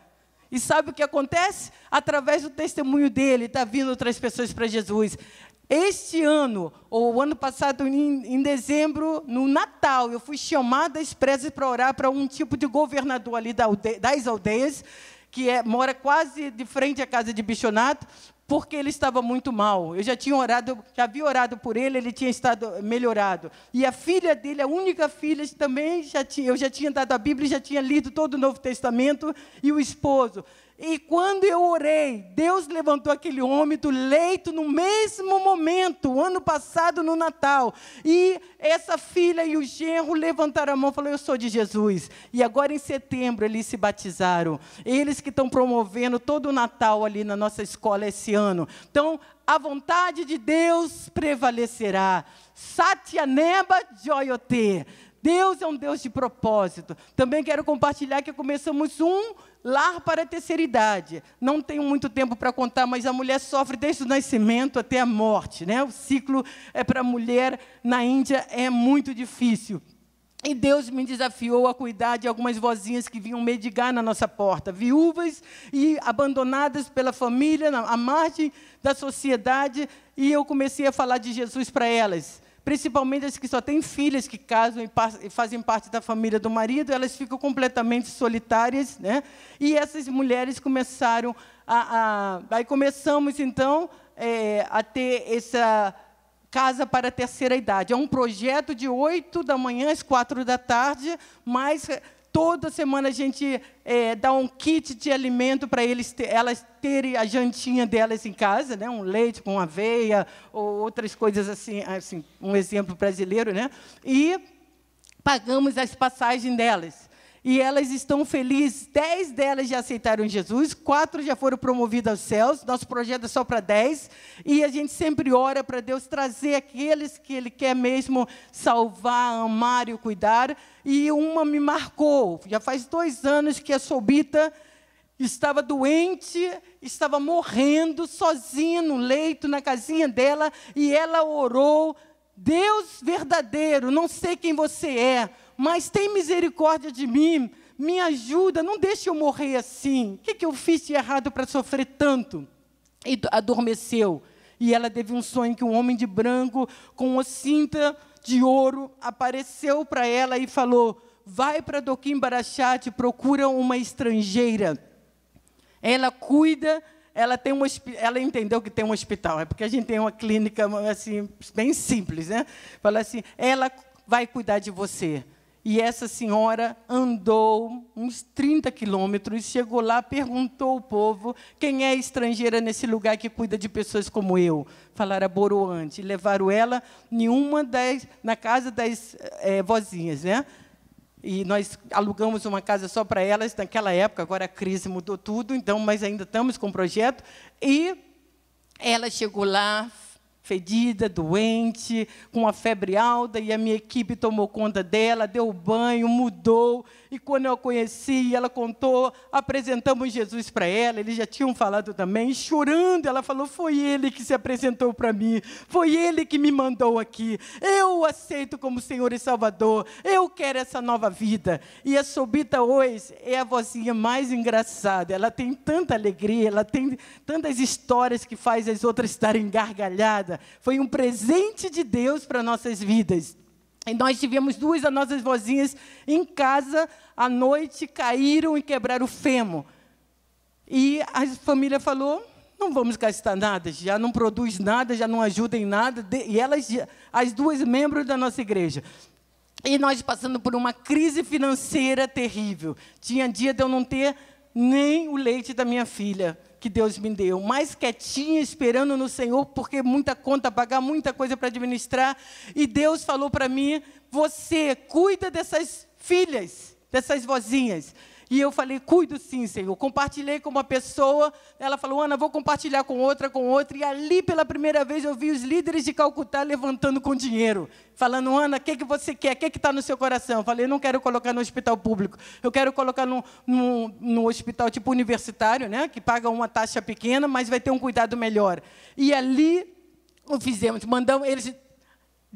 E sabe o que acontece? Através do testemunho dele, está vindo outras pessoas para Jesus. Este ano, ou o ano passado, em, em dezembro, no Natal, eu fui chamada expressa para orar para um tipo de governador ali da aldeia, das aldeias, que é, mora quase de frente à casa de bichonato, porque ele estava muito mal. Eu já tinha orado, já havia orado por ele, ele tinha estado melhorado. E a filha dele, a única filha, também já tinha, eu já tinha dado a Bíblia, já tinha lido todo o Novo Testamento, e o esposo. E quando eu orei, Deus levantou aquele homem do leito no mesmo momento, ano passado no Natal. E essa filha e o genro levantaram a mão e falaram: Eu sou de Jesus. E agora em setembro eles se batizaram. Eles que estão promovendo todo o Natal ali na nossa escola esse ano. Então, a vontade de Deus prevalecerá. Satyaneba Joyote. Deus é um Deus de propósito. Também quero compartilhar que começamos um Lar para a terceira idade. Não tenho muito tempo para contar, mas a mulher sofre desde o nascimento até a morte. Né? O ciclo é para a mulher na Índia é muito difícil. E Deus me desafiou a cuidar de algumas vozinhas que vinham medigar na nossa porta, viúvas e abandonadas pela família, à margem da sociedade, e eu comecei a falar de Jesus para elas principalmente as que só têm filhas que casam e fazem parte da família do marido, elas ficam completamente solitárias, né? E essas mulheres começaram a, a aí começamos então é, a ter essa Casa para a Terceira Idade. É um projeto de oito da manhã às quatro da tarde, mais Toda semana a gente é, dá um kit de alimento para eles elas terem a jantinha delas em casa, né? um leite com aveia ou outras coisas assim, assim um exemplo brasileiro, né? E pagamos as passagens delas e elas estão felizes. Dez delas já aceitaram Jesus, quatro já foram promovidas aos céus. Nosso projeto é só para dez. E a gente sempre ora para Deus trazer aqueles que Ele quer mesmo salvar, amar e cuidar. E uma me marcou. Já faz dois anos que a Sobita estava doente, estava morrendo, sozinha no leito, na casinha dela, e ela orou. Deus verdadeiro, não sei quem você é, mas tem misericórdia de mim, me ajuda, não deixe eu morrer assim. O que, que eu fiz de errado para sofrer tanto? E adormeceu. E ela teve um sonho que um homem de branco, com uma cinta de ouro, apareceu para ela e falou: Vai para Doquim e procura uma estrangeira. Ela cuida, ela, tem ela entendeu que tem um hospital, é porque a gente tem uma clínica assim, bem simples, né? Fala assim: ela vai cuidar de você e essa senhora andou uns 30 quilômetros, chegou lá, perguntou ao povo: quem é estrangeira nesse lugar que cuida de pessoas como eu? Falaram Boroante. Levaram ela em uma das, na casa das é, vozinhas, né? E nós alugamos uma casa só para elas naquela época, agora a crise mudou tudo, então, mas ainda estamos com o projeto. E ela chegou lá, fedida, doente, com uma febre alta, e a minha equipe tomou conta dela, deu banho, mudou, e quando eu a conheci, ela contou, apresentamos Jesus para ela, eles já tinham falado também, chorando, ela falou: Foi ele que se apresentou para mim, foi ele que me mandou aqui. Eu o aceito como Senhor e Salvador, eu quero essa nova vida. E a Sobita hoje é a vozinha mais engraçada, ela tem tanta alegria, ela tem tantas histórias que faz as outras estarem gargalhadas. Foi um presente de Deus para nossas vidas. E nós tivemos duas das nossas vozinhas em casa, à noite, caíram e quebraram o fêmur. E a família falou: não vamos gastar nada, já não produz nada, já não ajuda em nada. E elas, as duas membros da nossa igreja. E nós passando por uma crise financeira terrível. Tinha dia de eu não ter nem o leite da minha filha que Deus me deu, mais quietinha, esperando no Senhor, porque muita conta a pagar, muita coisa para administrar. E Deus falou para mim: você cuida dessas filhas, dessas vozinhas. E eu falei, cuido sim, Senhor. Compartilhei com uma pessoa, ela falou, Ana, vou compartilhar com outra, com outra. E ali, pela primeira vez, eu vi os líderes de Calcutá levantando com dinheiro. Falando, Ana, o que, que você quer? O que está no seu coração? Eu falei, não quero colocar no hospital público. Eu quero colocar no no hospital tipo universitário, né? que paga uma taxa pequena, mas vai ter um cuidado melhor. E ali o fizemos. Mandamos, eles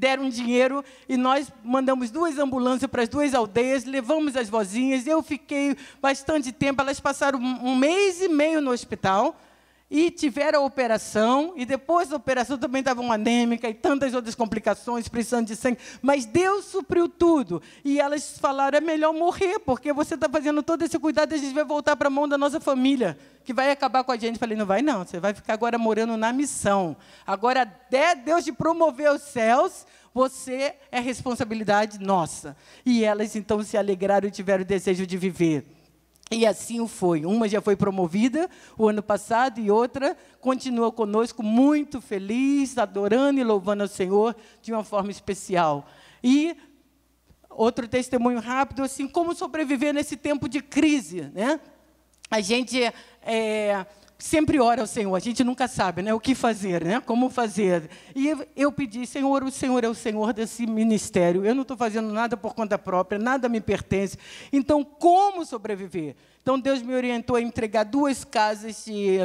deram dinheiro e nós mandamos duas ambulâncias para as duas aldeias, levamos as vozinhas. Eu fiquei bastante tempo, elas passaram um mês e meio no hospital e tiveram a operação, e depois da operação também estavam anêmica e tantas outras complicações, precisando de sangue, mas Deus supriu tudo. E elas falaram: é melhor morrer, porque você está fazendo todo esse cuidado e a gente vai voltar para a mão da nossa família, que vai acabar com a gente. falei: não vai não, você vai ficar agora morando na missão. Agora, até Deus te promover aos céus, você é responsabilidade nossa. E elas então se alegraram e tiveram o desejo de viver. E assim foi. Uma já foi promovida o ano passado e outra continua conosco, muito feliz, adorando e louvando ao Senhor de uma forma especial. E outro testemunho rápido, assim, como sobreviver nesse tempo de crise, né? A gente é, sempre ora ao Senhor. A gente nunca sabe né, o que fazer, né, como fazer. E eu pedi, Senhor, o Senhor é o Senhor desse ministério. Eu não estou fazendo nada por conta própria, nada me pertence. Então, como sobreviver? Então, Deus me orientou a entregar duas casas de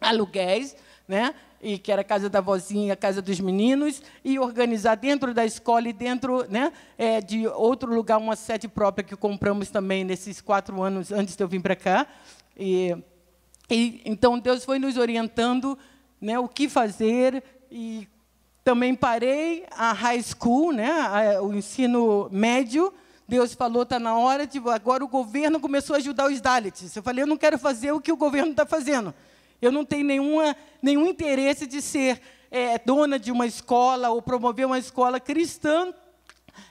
aluguéis, né? E que era a casa da vozinha, a casa dos meninos, e organizar dentro da escola e dentro né, é, de outro lugar, uma sede própria que compramos também nesses quatro anos antes de eu vir para cá. E e, então Deus foi nos orientando né, o que fazer e também parei a high school, né, a, o ensino médio. Deus falou, está na hora de. Agora o governo começou a ajudar os Dalits. Eu falei, eu não quero fazer o que o governo está fazendo. Eu não tenho nenhuma, nenhum interesse de ser é, dona de uma escola ou promover uma escola cristã,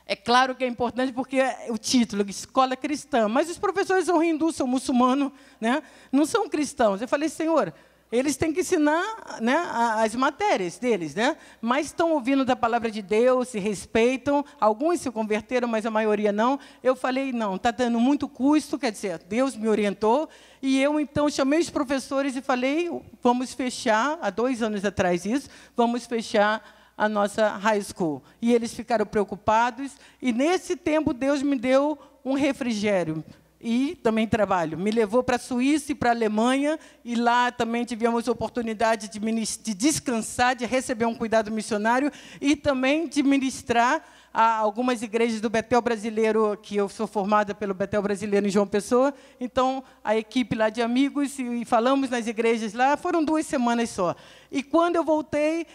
é claro que é importante porque é o título, escola cristã, mas os professores são hindus, são muçulmanos, né? não são cristãos. Eu falei, senhor, eles têm que ensinar né, as matérias deles, né? mas estão ouvindo da palavra de Deus, se respeitam, alguns se converteram, mas a maioria não. Eu falei, não, está dando muito custo, quer dizer, Deus me orientou, e eu então chamei os professores e falei, vamos fechar, há dois anos atrás isso, vamos fechar a nossa high school. E eles ficaram preocupados, e nesse tempo Deus me deu um refrigério e também trabalho. Me levou para a Suíça e para a Alemanha, e lá também tivemos oportunidade de, de descansar, de receber um cuidado missionário e também de ministrar a algumas igrejas do Betel Brasileiro, que eu sou formada pelo Betel Brasileiro em João Pessoa. Então, a equipe lá de amigos, e falamos nas igrejas lá, foram duas semanas só. E quando eu voltei,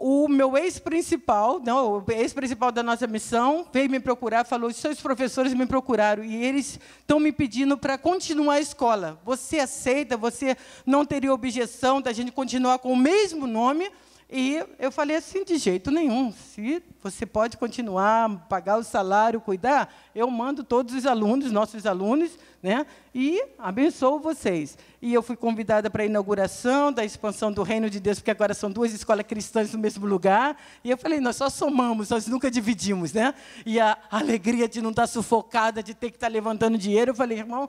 o meu ex-principal, não, ex-principal da nossa missão, veio me procurar, falou: seus professores me procuraram e eles estão me pedindo para continuar a escola. Você aceita? Você não teria objeção da gente continuar com o mesmo nome? E eu falei assim, de jeito nenhum, se você pode continuar, pagar o salário, cuidar, eu mando todos os alunos, nossos alunos, né, e abençoo vocês. E eu fui convidada para a inauguração da expansão do Reino de Deus, porque agora são duas escolas cristãs no mesmo lugar. E eu falei, nós só somamos, nós nunca dividimos, né? E a alegria de não estar sufocada, de ter que estar levantando dinheiro, eu falei, irmão,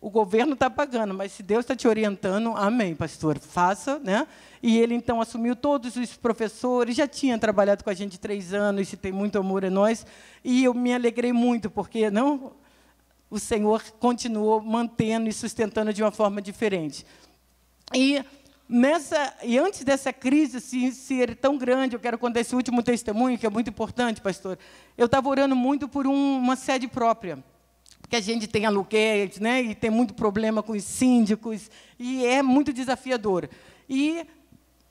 o governo está pagando, mas se Deus está te orientando, amém, pastor, faça. Né? E ele, então, assumiu todos os professores, já tinha trabalhado com a gente três anos, e tem muito amor a nós. E eu me alegrei muito, porque não o Senhor continuou mantendo e sustentando de uma forma diferente. E, nessa, e antes dessa crise assim, ser tão grande, eu quero contar esse último testemunho, que é muito importante, pastor. Eu estava orando muito por um, uma sede própria porque a gente tem aluguéis, né, e tem muito problema com os síndicos, e é muito desafiador. E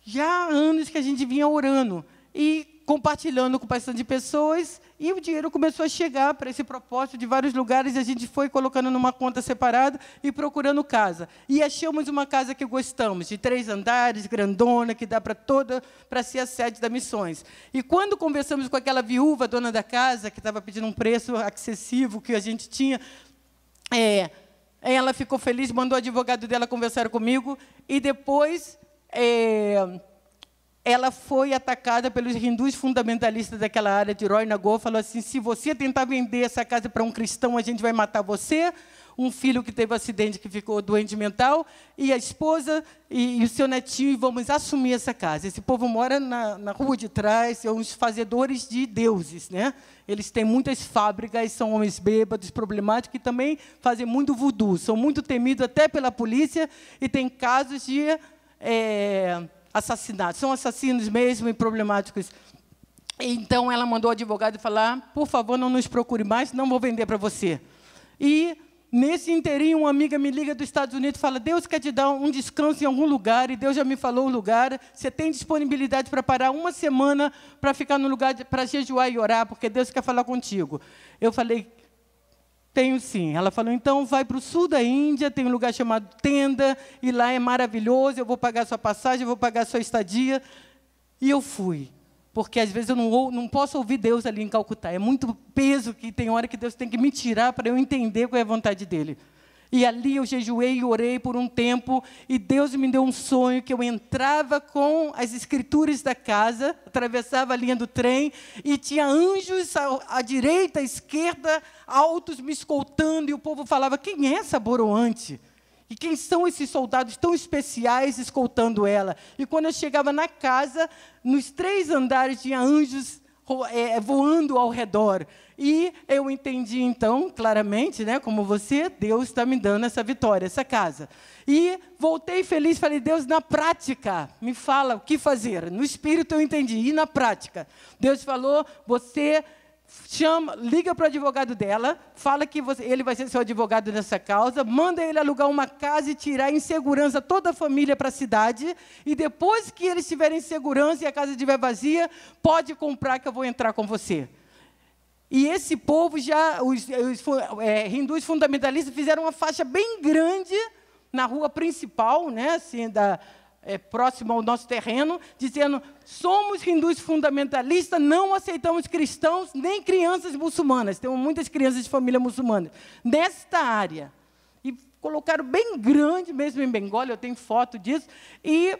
já há anos que a gente vinha orando. E compartilhando com bastante pessoas, e o dinheiro começou a chegar para esse propósito de vários lugares, e a gente foi colocando numa conta separada e procurando casa. E achamos uma casa que gostamos, de três andares, grandona, que dá para toda, para ser a sede da Missões. E quando conversamos com aquela viúva, dona da casa, que estava pedindo um preço acessível que a gente tinha, é, ela ficou feliz, mandou o advogado dela conversar comigo, e depois... É, ela foi atacada pelos hindus fundamentalistas daquela área de Roy Nagor, falou assim, se você tentar vender essa casa para um cristão, a gente vai matar você, um filho que teve um acidente, que ficou doente mental, e a esposa e, e, o seu netinho, e vamos assumir essa casa. Esse povo mora na, na rua de trás, são é os fazedores de deuses. Né? Eles têm muitas fábricas, são homens bêbados, problemáticos, e também fazem muito voodoo. São muito temidos até pela polícia, e tem casos de... É, assassinados. São assassinos mesmo e problemáticos. Então ela mandou o advogado falar: por favor, não nos procure mais, não vou vender para você. E nesse inteirinho, uma amiga me liga dos Estados Unidos e fala: Deus quer te dar um descanso em algum lugar, e Deus já me falou o lugar. Você tem disponibilidade para parar uma semana para ficar no lugar, para jejuar e orar, porque Deus quer falar contigo. Eu falei: tenho sim. Ela falou: então vai para o sul da Índia, tem um lugar chamado Tenda, e lá é maravilhoso, eu vou pagar sua passagem, eu vou pagar sua estadia. E eu fui. Porque às vezes eu não, não posso ouvir Deus ali em Calcutá. É muito peso que tem hora que Deus tem que me tirar para eu entender qual é a vontade dele. E ali eu jejuei e orei por um tempo, e Deus me deu um sonho que eu entrava com as escrituras da casa, atravessava a linha do trem, e tinha anjos à, à direita, à esquerda, altos me escoltando, e o povo falava: Quem é essa Boroante? E quem são esses soldados tão especiais escoltando ela? E quando eu chegava na casa, nos três andares tinha anjos é, voando ao redor. E eu entendi então, claramente, né, como você, Deus está me dando essa vitória, essa casa. E voltei feliz, falei, Deus, na prática, me fala o que fazer. No espírito eu entendi, e na prática. Deus falou, você chama, liga para o advogado dela, fala que você, ele vai ser seu advogado nessa causa, manda ele alugar uma casa e tirar em segurança toda a família para a cidade, e depois que eles estiverem em segurança e a casa estiver vazia, pode comprar que eu vou entrar com você. E esse povo já, os, os é, hindus fundamentalistas fizeram uma faixa bem grande na rua principal, né, assim, da, é, próximo ao nosso terreno, dizendo: somos hindus fundamentalistas, não aceitamos cristãos nem crianças muçulmanas. Temos muitas crianças de família muçulmana nesta área. E colocaram bem grande mesmo em Bengola, eu tenho foto disso. E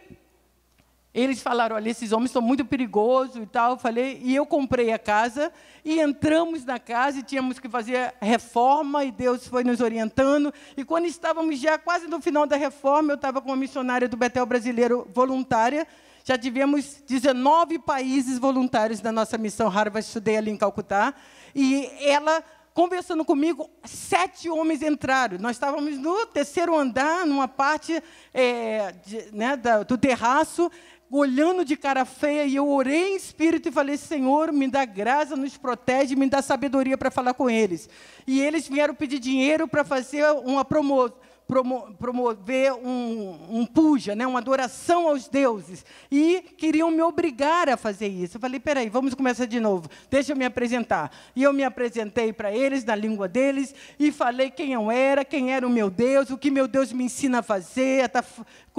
eles falaram: olha, esses homens são muito perigosos e tal. Eu falei, e eu comprei a casa e entramos na casa e tínhamos que fazer reforma e Deus foi nos orientando. E quando estávamos já quase no final da reforma, eu estava com uma missionária do Betel brasileiro voluntária. Já tivemos 19 países voluntários da nossa missão Harvard Estudei ali em Calcutá. E ela conversando comigo, sete homens entraram. Nós estávamos no terceiro andar, numa parte é, de, né, do terraço olhando de cara feia e eu orei em espírito e falei: Senhor, me dá graça, nos protege, me dá sabedoria para falar com eles. E eles vieram pedir dinheiro para fazer uma promo, promo, promover um, um puja, né, uma adoração aos deuses. E queriam me obrigar a fazer isso. Eu falei: peraí, vamos começar de novo, deixa eu me apresentar. E eu me apresentei para eles, na língua deles, e falei quem eu era, quem era o meu Deus, o que meu Deus me ensina a fazer, a tá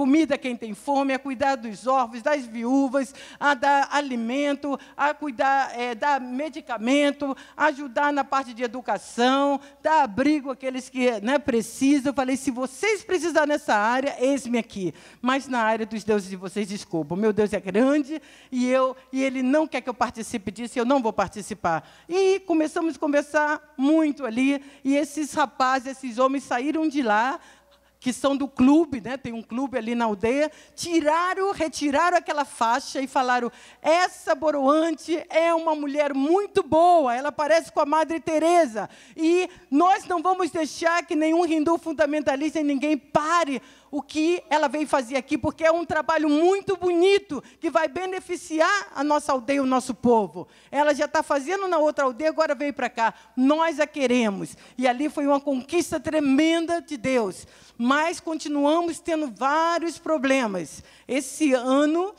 comida a é quem tem fome, a é cuidar dos órfãos, das viúvas, a dar alimento, a cuidar, é, dar medicamento, ajudar na parte de educação, dar abrigo àqueles que né, precisam. Eu falei, se vocês precisar nessa área, eis-me aqui. Mas na área dos deuses de vocês, desculpa, o meu Deus é grande e eu e ele não quer que eu participe disso, eu não vou participar. E começamos a conversar muito ali, e esses rapazes, esses homens saíram de lá, que são do clube, né? tem um clube ali na aldeia, tiraram, retiraram aquela faixa e falaram: essa Boroante é uma mulher muito boa, ela parece com a Madre Teresa e nós não vamos deixar que nenhum hindu fundamentalista e ninguém pare o que ela veio fazer aqui, porque é um trabalho muito bonito que vai beneficiar a nossa aldeia, o nosso povo. Ela já está fazendo na outra aldeia, agora veio para cá. Nós a queremos. E ali foi uma conquista tremenda de Deus. Mas continuamos tendo vários problemas. Esse ano,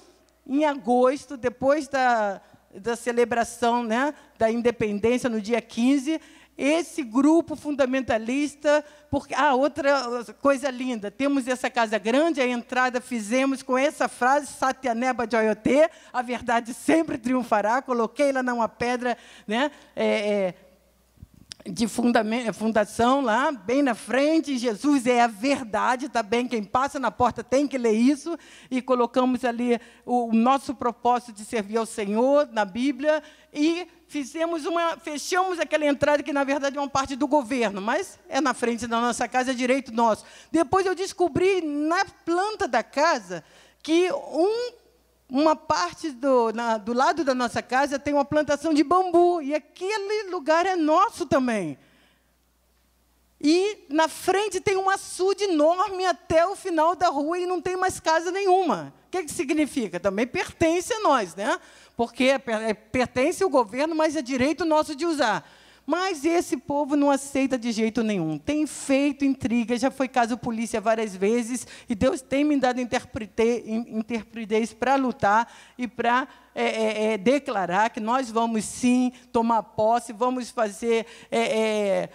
em agosto, depois da, da celebração né, da independência, no dia 15, esse grupo fundamentalista, porque ah, outra coisa linda, temos essa casa grande, a entrada fizemos com essa frase Satyaneba joyoté a verdade sempre triunfará, coloquei lá numa pedra, né? É, é, de fundação lá, bem na frente, Jesus é a verdade, tá bem? Quem passa na porta tem que ler isso, e colocamos ali o, o nosso propósito de servir ao Senhor na Bíblia, e fizemos uma, fechamos aquela entrada que na verdade é uma parte do governo, mas é na frente da nossa casa, é direito nosso. Depois eu descobri na planta da casa que um uma parte do, na, do lado da nossa casa tem uma plantação de bambu, e aquele lugar é nosso também. E na frente tem um açude enorme até o final da rua e não tem mais casa nenhuma. O que, que significa? Também pertence a nós, né? Porque é, é, pertence ao governo, mas é direito nosso de usar. Mas esse povo não aceita de jeito nenhum. Tem feito intriga, já foi caso polícia várias vezes, e Deus tem me dado interpretez para lutar e para é, é, é, declarar que nós vamos sim tomar posse, vamos fazer é, é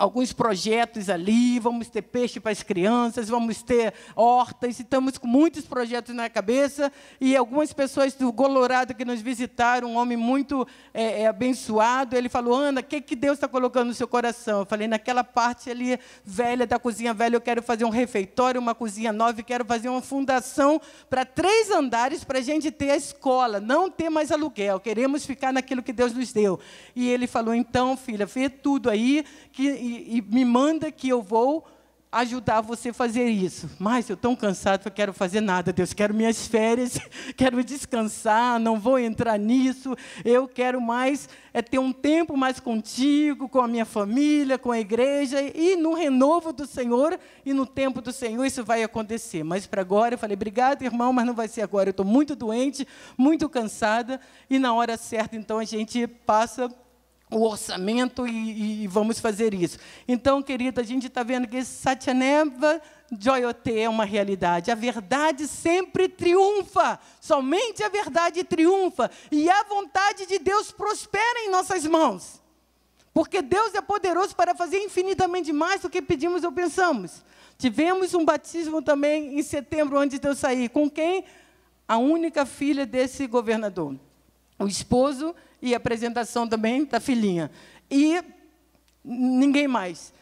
alguns projetos ali, vamos ter peixe para as crianças, vamos ter hortas, estamos com muitos projetos na cabeça, e algumas pessoas do Colorado que nos visitaram, um homem muito é, é, abençoado, ele falou, Ana, o que, que Deus está colocando no seu coração? Eu falei, naquela parte ali velha, da cozinha velha, eu quero fazer um refeitório, uma cozinha nova, e quero fazer uma fundação para três andares, para a gente ter a escola, não ter mais aluguel, queremos ficar naquilo que Deus nos deu. E ele falou, então, filha, vê tudo aí, que e, me manda que eu vou ajudar você a fazer isso. Mas eu estou cansado, eu quero fazer nada, Deus. Quero minhas férias, quero descansar, não vou entrar nisso. Eu quero mais é ter um tempo mais contigo, com a minha família, com a igreja. E no renovo do Senhor e no tempo do Senhor isso vai acontecer. Mas para agora eu falei, obrigado, irmão, mas não vai ser agora. Eu estou muito doente, muito cansada. E na hora certa, então, a gente passa o orçamento e, e, vamos fazer isso. Então, querida, a gente está vendo que esse Satyaneva Joyote é uma realidade. A verdade sempre triunfa. Somente a verdade triunfa. E a vontade de Deus prospera em nossas mãos. Porque Deus é poderoso para fazer infinitamente mais do que pedimos ou pensamos. Tivemos um batismo também em setembro, antes de eu sair, com quem? A única filha desse governador o esposo e a apresentação também da filhinha. E ninguém mais.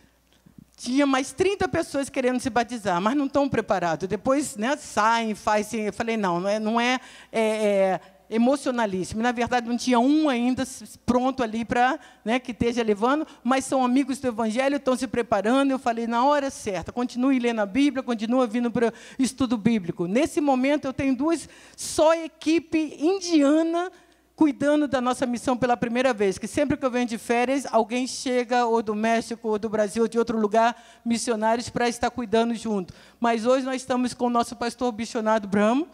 Tinha mais 30 pessoas querendo se batizar, mas não estão preparados. Depois né, saem, fazem. Assim, eu falei, não, não é, não é, é, é Na verdade, não tinha um ainda pronto ali para né, que esteja levando, mas são amigos do Evangelho, estão se preparando. Eu falei, na hora certa, continue lendo a Bíblia, continue vindo para estudo bíblico. Nesse momento, eu tenho duas, só equipe indiana cuidando da nossa missão pela primeira vez, que sempre que eu venho de férias, alguém chega ou do México, ou do Brasil, ou de outro lugar, missionários, para estar cuidando junto. Mas hoje nós estamos com o nosso pastor bichonado Bram,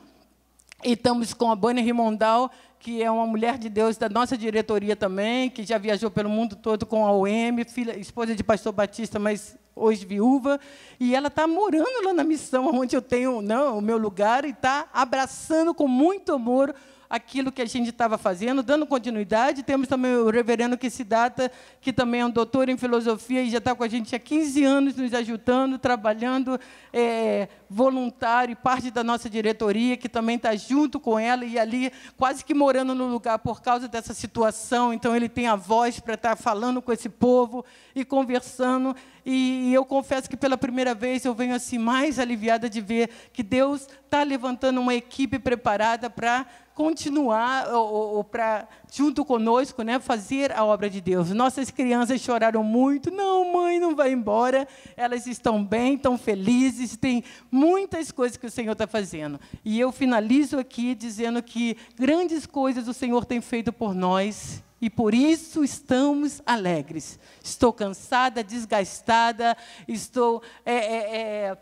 e estamos com a Bonnie Rimondal, que é uma mulher de Deus da nossa diretoria também, que já viajou pelo mundo todo com a OM, filha, esposa de pastor Batista, mas hoje viúva, e ela está morando lá na missão, onde eu tenho não, né, o meu lugar, e está abraçando com muito amor aquilo que a gente estava fazendo, dando continuidade. Temos também o reverendo que se data, que também é um doutor em filosofia e já está com a gente há 15 anos nos ajudando, trabalhando, é, voluntário e parte da nossa diretoria, que também está junto com ela e ali quase que morando no lugar por causa dessa situação. Então, ele tem a voz para estar tá falando com esse povo e conversando. E, eu confesso que pela primeira vez eu venho assim mais aliviada de ver que Deus está levantando uma equipe preparada para continuar ou, ou para junto conosco, né, fazer a obra de Deus. Nossas crianças choraram muito. Não, mãe, não vai embora. Elas estão bem, estão felizes, têm muitas coisas que o Senhor está fazendo. E eu finalizo aqui dizendo que grandes coisas o Senhor tem feito por nós e por isso estamos alegres. Estou cansada, desgastada, estou é, é, é,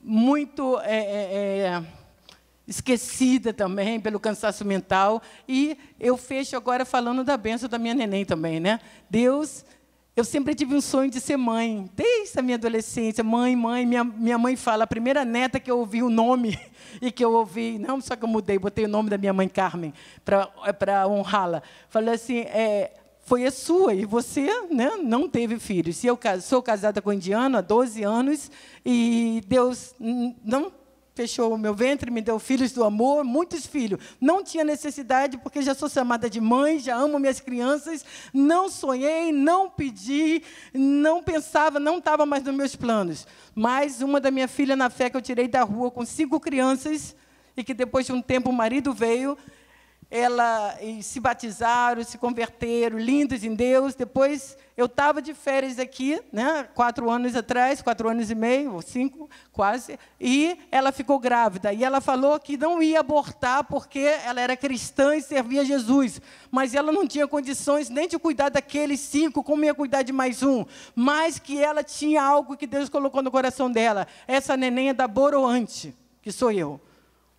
muito é, é, é, esquecida também pelo cansaço mental. E eu fecho agora falando da benção da minha neném também, né? Deus eu sempre tive um sonho de ser mãe, desde a minha adolescência. Mãe, mãe, minha, minha mãe fala, a primeira neta que eu ouvi o nome e que eu ouvi, não só que eu mudei, botei o nome da minha mãe Carmen para é honrá-la. Falei assim, é, foi a sua e você né, não teve filhos. E eu sou casada com um indiano há 12 anos e Deus não fechou o meu ventre, me deu filhos do amor, muitos filhos. Não tinha necessidade, porque já sou chamada de mãe, já amo minhas crianças. Não sonhei, não pedi, não pensava, não estava mais nos meus planos. Mas uma da minha filha na fé que eu tirei da rua com cinco crianças e que depois de um tempo o marido veio ela se batizaram, se converteram, lindos em Deus. Depois eu estava de férias aqui, né, quatro anos atrás, quatro anos e meio, ou cinco quase, e ela ficou grávida. E ela falou que não ia abortar porque ela era cristã e servia Jesus. Mas ela não tinha condições nem de cuidar daqueles cinco, como ia cuidar de mais um. Mas que ela tinha algo que Deus colocou no coração dela. Essa neném é da Boroante, que sou eu.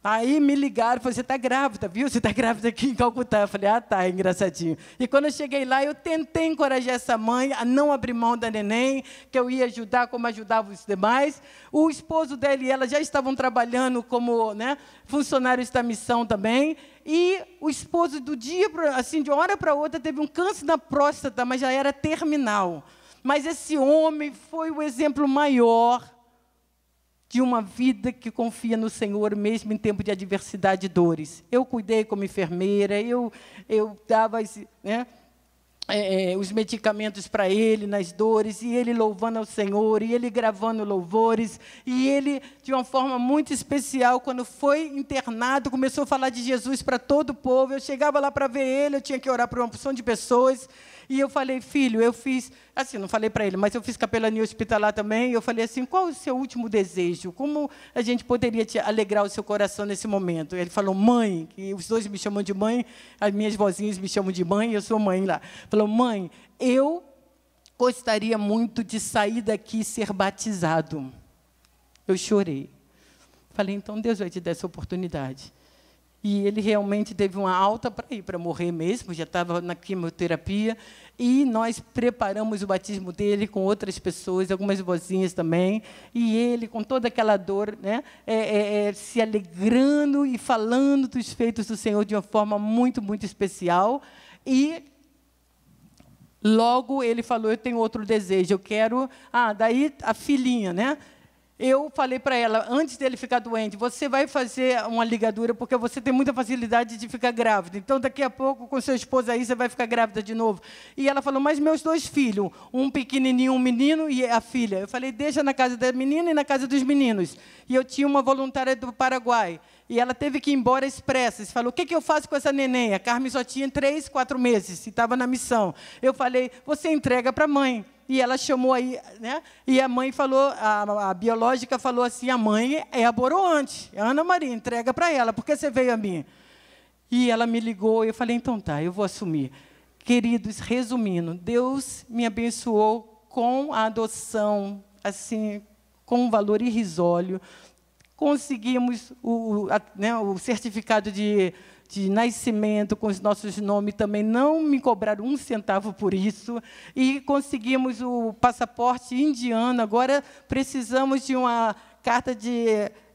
Aí me ligaram e falaram, você está grávida, viu? Você está grávida aqui em Calcutá. Eu falei, ah, tá, é engraçadinho. E quando eu cheguei lá, eu tentei encorajar essa mãe a não abrir mão da neném, que eu ia ajudar como ajudava os demais. O esposo dela e ela já estavam trabalhando como né, funcionários da missão também. E o esposo, do dia, assim, de uma hora para outra, teve um câncer na próstata, mas já era terminal. Mas esse homem foi o exemplo maior de uma vida que confia no Senhor, mesmo em tempo de adversidade e dores. Eu cuidei como enfermeira, eu, eu dava esse, né, é, é, os medicamentos para ele nas dores, e ele louvando ao Senhor, e ele gravando louvores, e ele de uma forma muito especial. Quando foi internado, começou a falar de Jesus para todo o povo. Eu chegava lá para ver ele, eu tinha que orar para uma porção de pessoas. E eu falei, filho, eu fiz. Assim, não falei para ele, mas eu fiz capelania hospitalar também. eu falei assim: qual o seu último desejo? Como a gente poderia te alegrar o seu coração nesse momento? Ele falou, mãe, que os dois me chamam de mãe, as minhas vozinhas me chamam de mãe, eu sou mãe lá. Falou, mãe, eu gostaria muito de sair daqui e ser batizado. Eu chorei. Falei, então Deus vai te dar essa oportunidade. E ele realmente teve uma alta para ir, para morrer mesmo, já estava na quimioterapia. E nós preparamos o batismo dele com outras pessoas, algumas vozinhas também. E ele, com toda aquela dor, né, é, é, é, se alegrando e falando dos feitos do Senhor de uma forma muito, muito especial. E logo ele falou: Eu tenho outro desejo, eu quero. Ah, daí a filhinha, né? Eu falei para ela, antes dele ficar doente, você vai fazer uma ligadura, porque você tem muita facilidade de ficar grávida. Então, daqui a pouco, com seu esposo aí, você vai ficar grávida de novo. E ela falou, mas meus dois filhos, um pequenininho, um menino e a filha. Eu falei, deixa na casa da menina e na casa dos meninos. E eu tinha uma voluntária do Paraguai. E ela teve que ir embora Ela Falou: o que, que eu faço com essa neném? A Carmen só tinha três, quatro meses e estava na missão. Eu falei: você entrega para a mãe e ela chamou aí, né? E a mãe falou, a, a biológica falou assim: a mãe é a Boroante, Ana Maria, entrega para ela, porque você veio a mim. E ela me ligou, eu falei: então tá, eu vou assumir. Queridos, resumindo, Deus me abençoou com a adoção, assim, com um valor irrisório. Conseguimos o, a, né, o certificado de de nascimento, com os nossos nomes também, não me cobraram um centavo por isso. E conseguimos o passaporte indiano. Agora precisamos de uma carta de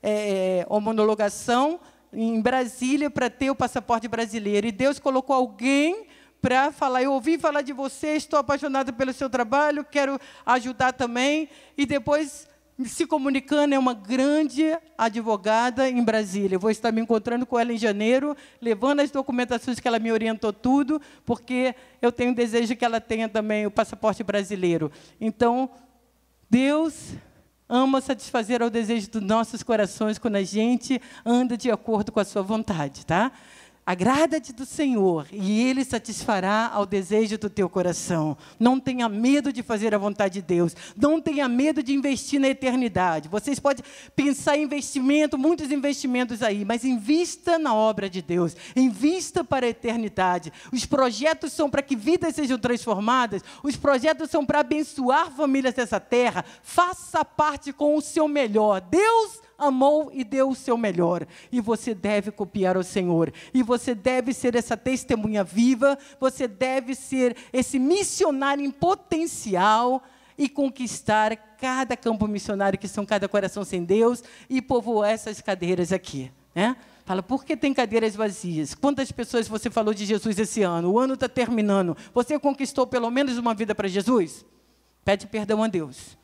é, homologação em Brasília para ter o passaporte brasileiro. E Deus colocou alguém para falar. Eu ouvi falar de você, estou apaixonada pelo seu trabalho, quero ajudar também. E depois se comunicando, é uma grande advogada em Brasília. vou estar me encontrando com ela em janeiro, levando as documentações que ela me orientou tudo, porque eu tenho desejo que ela tenha também o passaporte brasileiro. Então, Deus ama satisfazer ao desejo dos nossos corações quando a gente anda de acordo com a sua vontade, tá? Agrada-te do Senhor e Ele satisfará ao desejo do teu coração. Não tenha medo de fazer a vontade de Deus. Não tenha medo de investir na eternidade. Vocês podem pensar em investimento, muitos investimentos aí, mas invista na obra de Deus. Invista para a eternidade. Os projetos são para que vidas sejam transformadas. Os projetos são para abençoar famílias dessa terra. Faça parte com o seu melhor. Deus amou e deu o seu melhor. E você deve copiar o Senhor. E você deve ser essa testemunha viva, você deve ser esse missionário em potencial e conquistar cada campo missionário que são cada coração sem Deus e povoar essas cadeiras aqui, né? Fala, por que tem cadeiras vazias? Quantas pessoas você falou de Jesus esse ano? O ano está terminando. Você conquistou pelo menos uma vida para Jesus? Pede perdão a Deus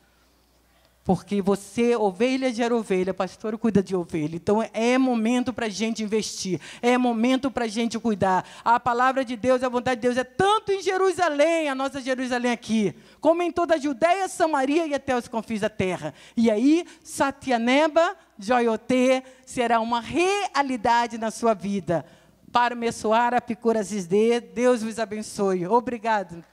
porque você, ovelha gera ovelha, pastor cuida de ovelha. Então é momento para a gente investir, é momento para a gente cuidar. A palavra de Deus, a vontade de Deus é tanto em Jerusalém, a nossa Jerusalém aqui, como em toda a Judéia, Samaria e até os confins da terra. E aí, Satianeba Joiotê, será uma realidade na sua vida. Para abençoar a Picuras Deus vos abençoe. Obrigado.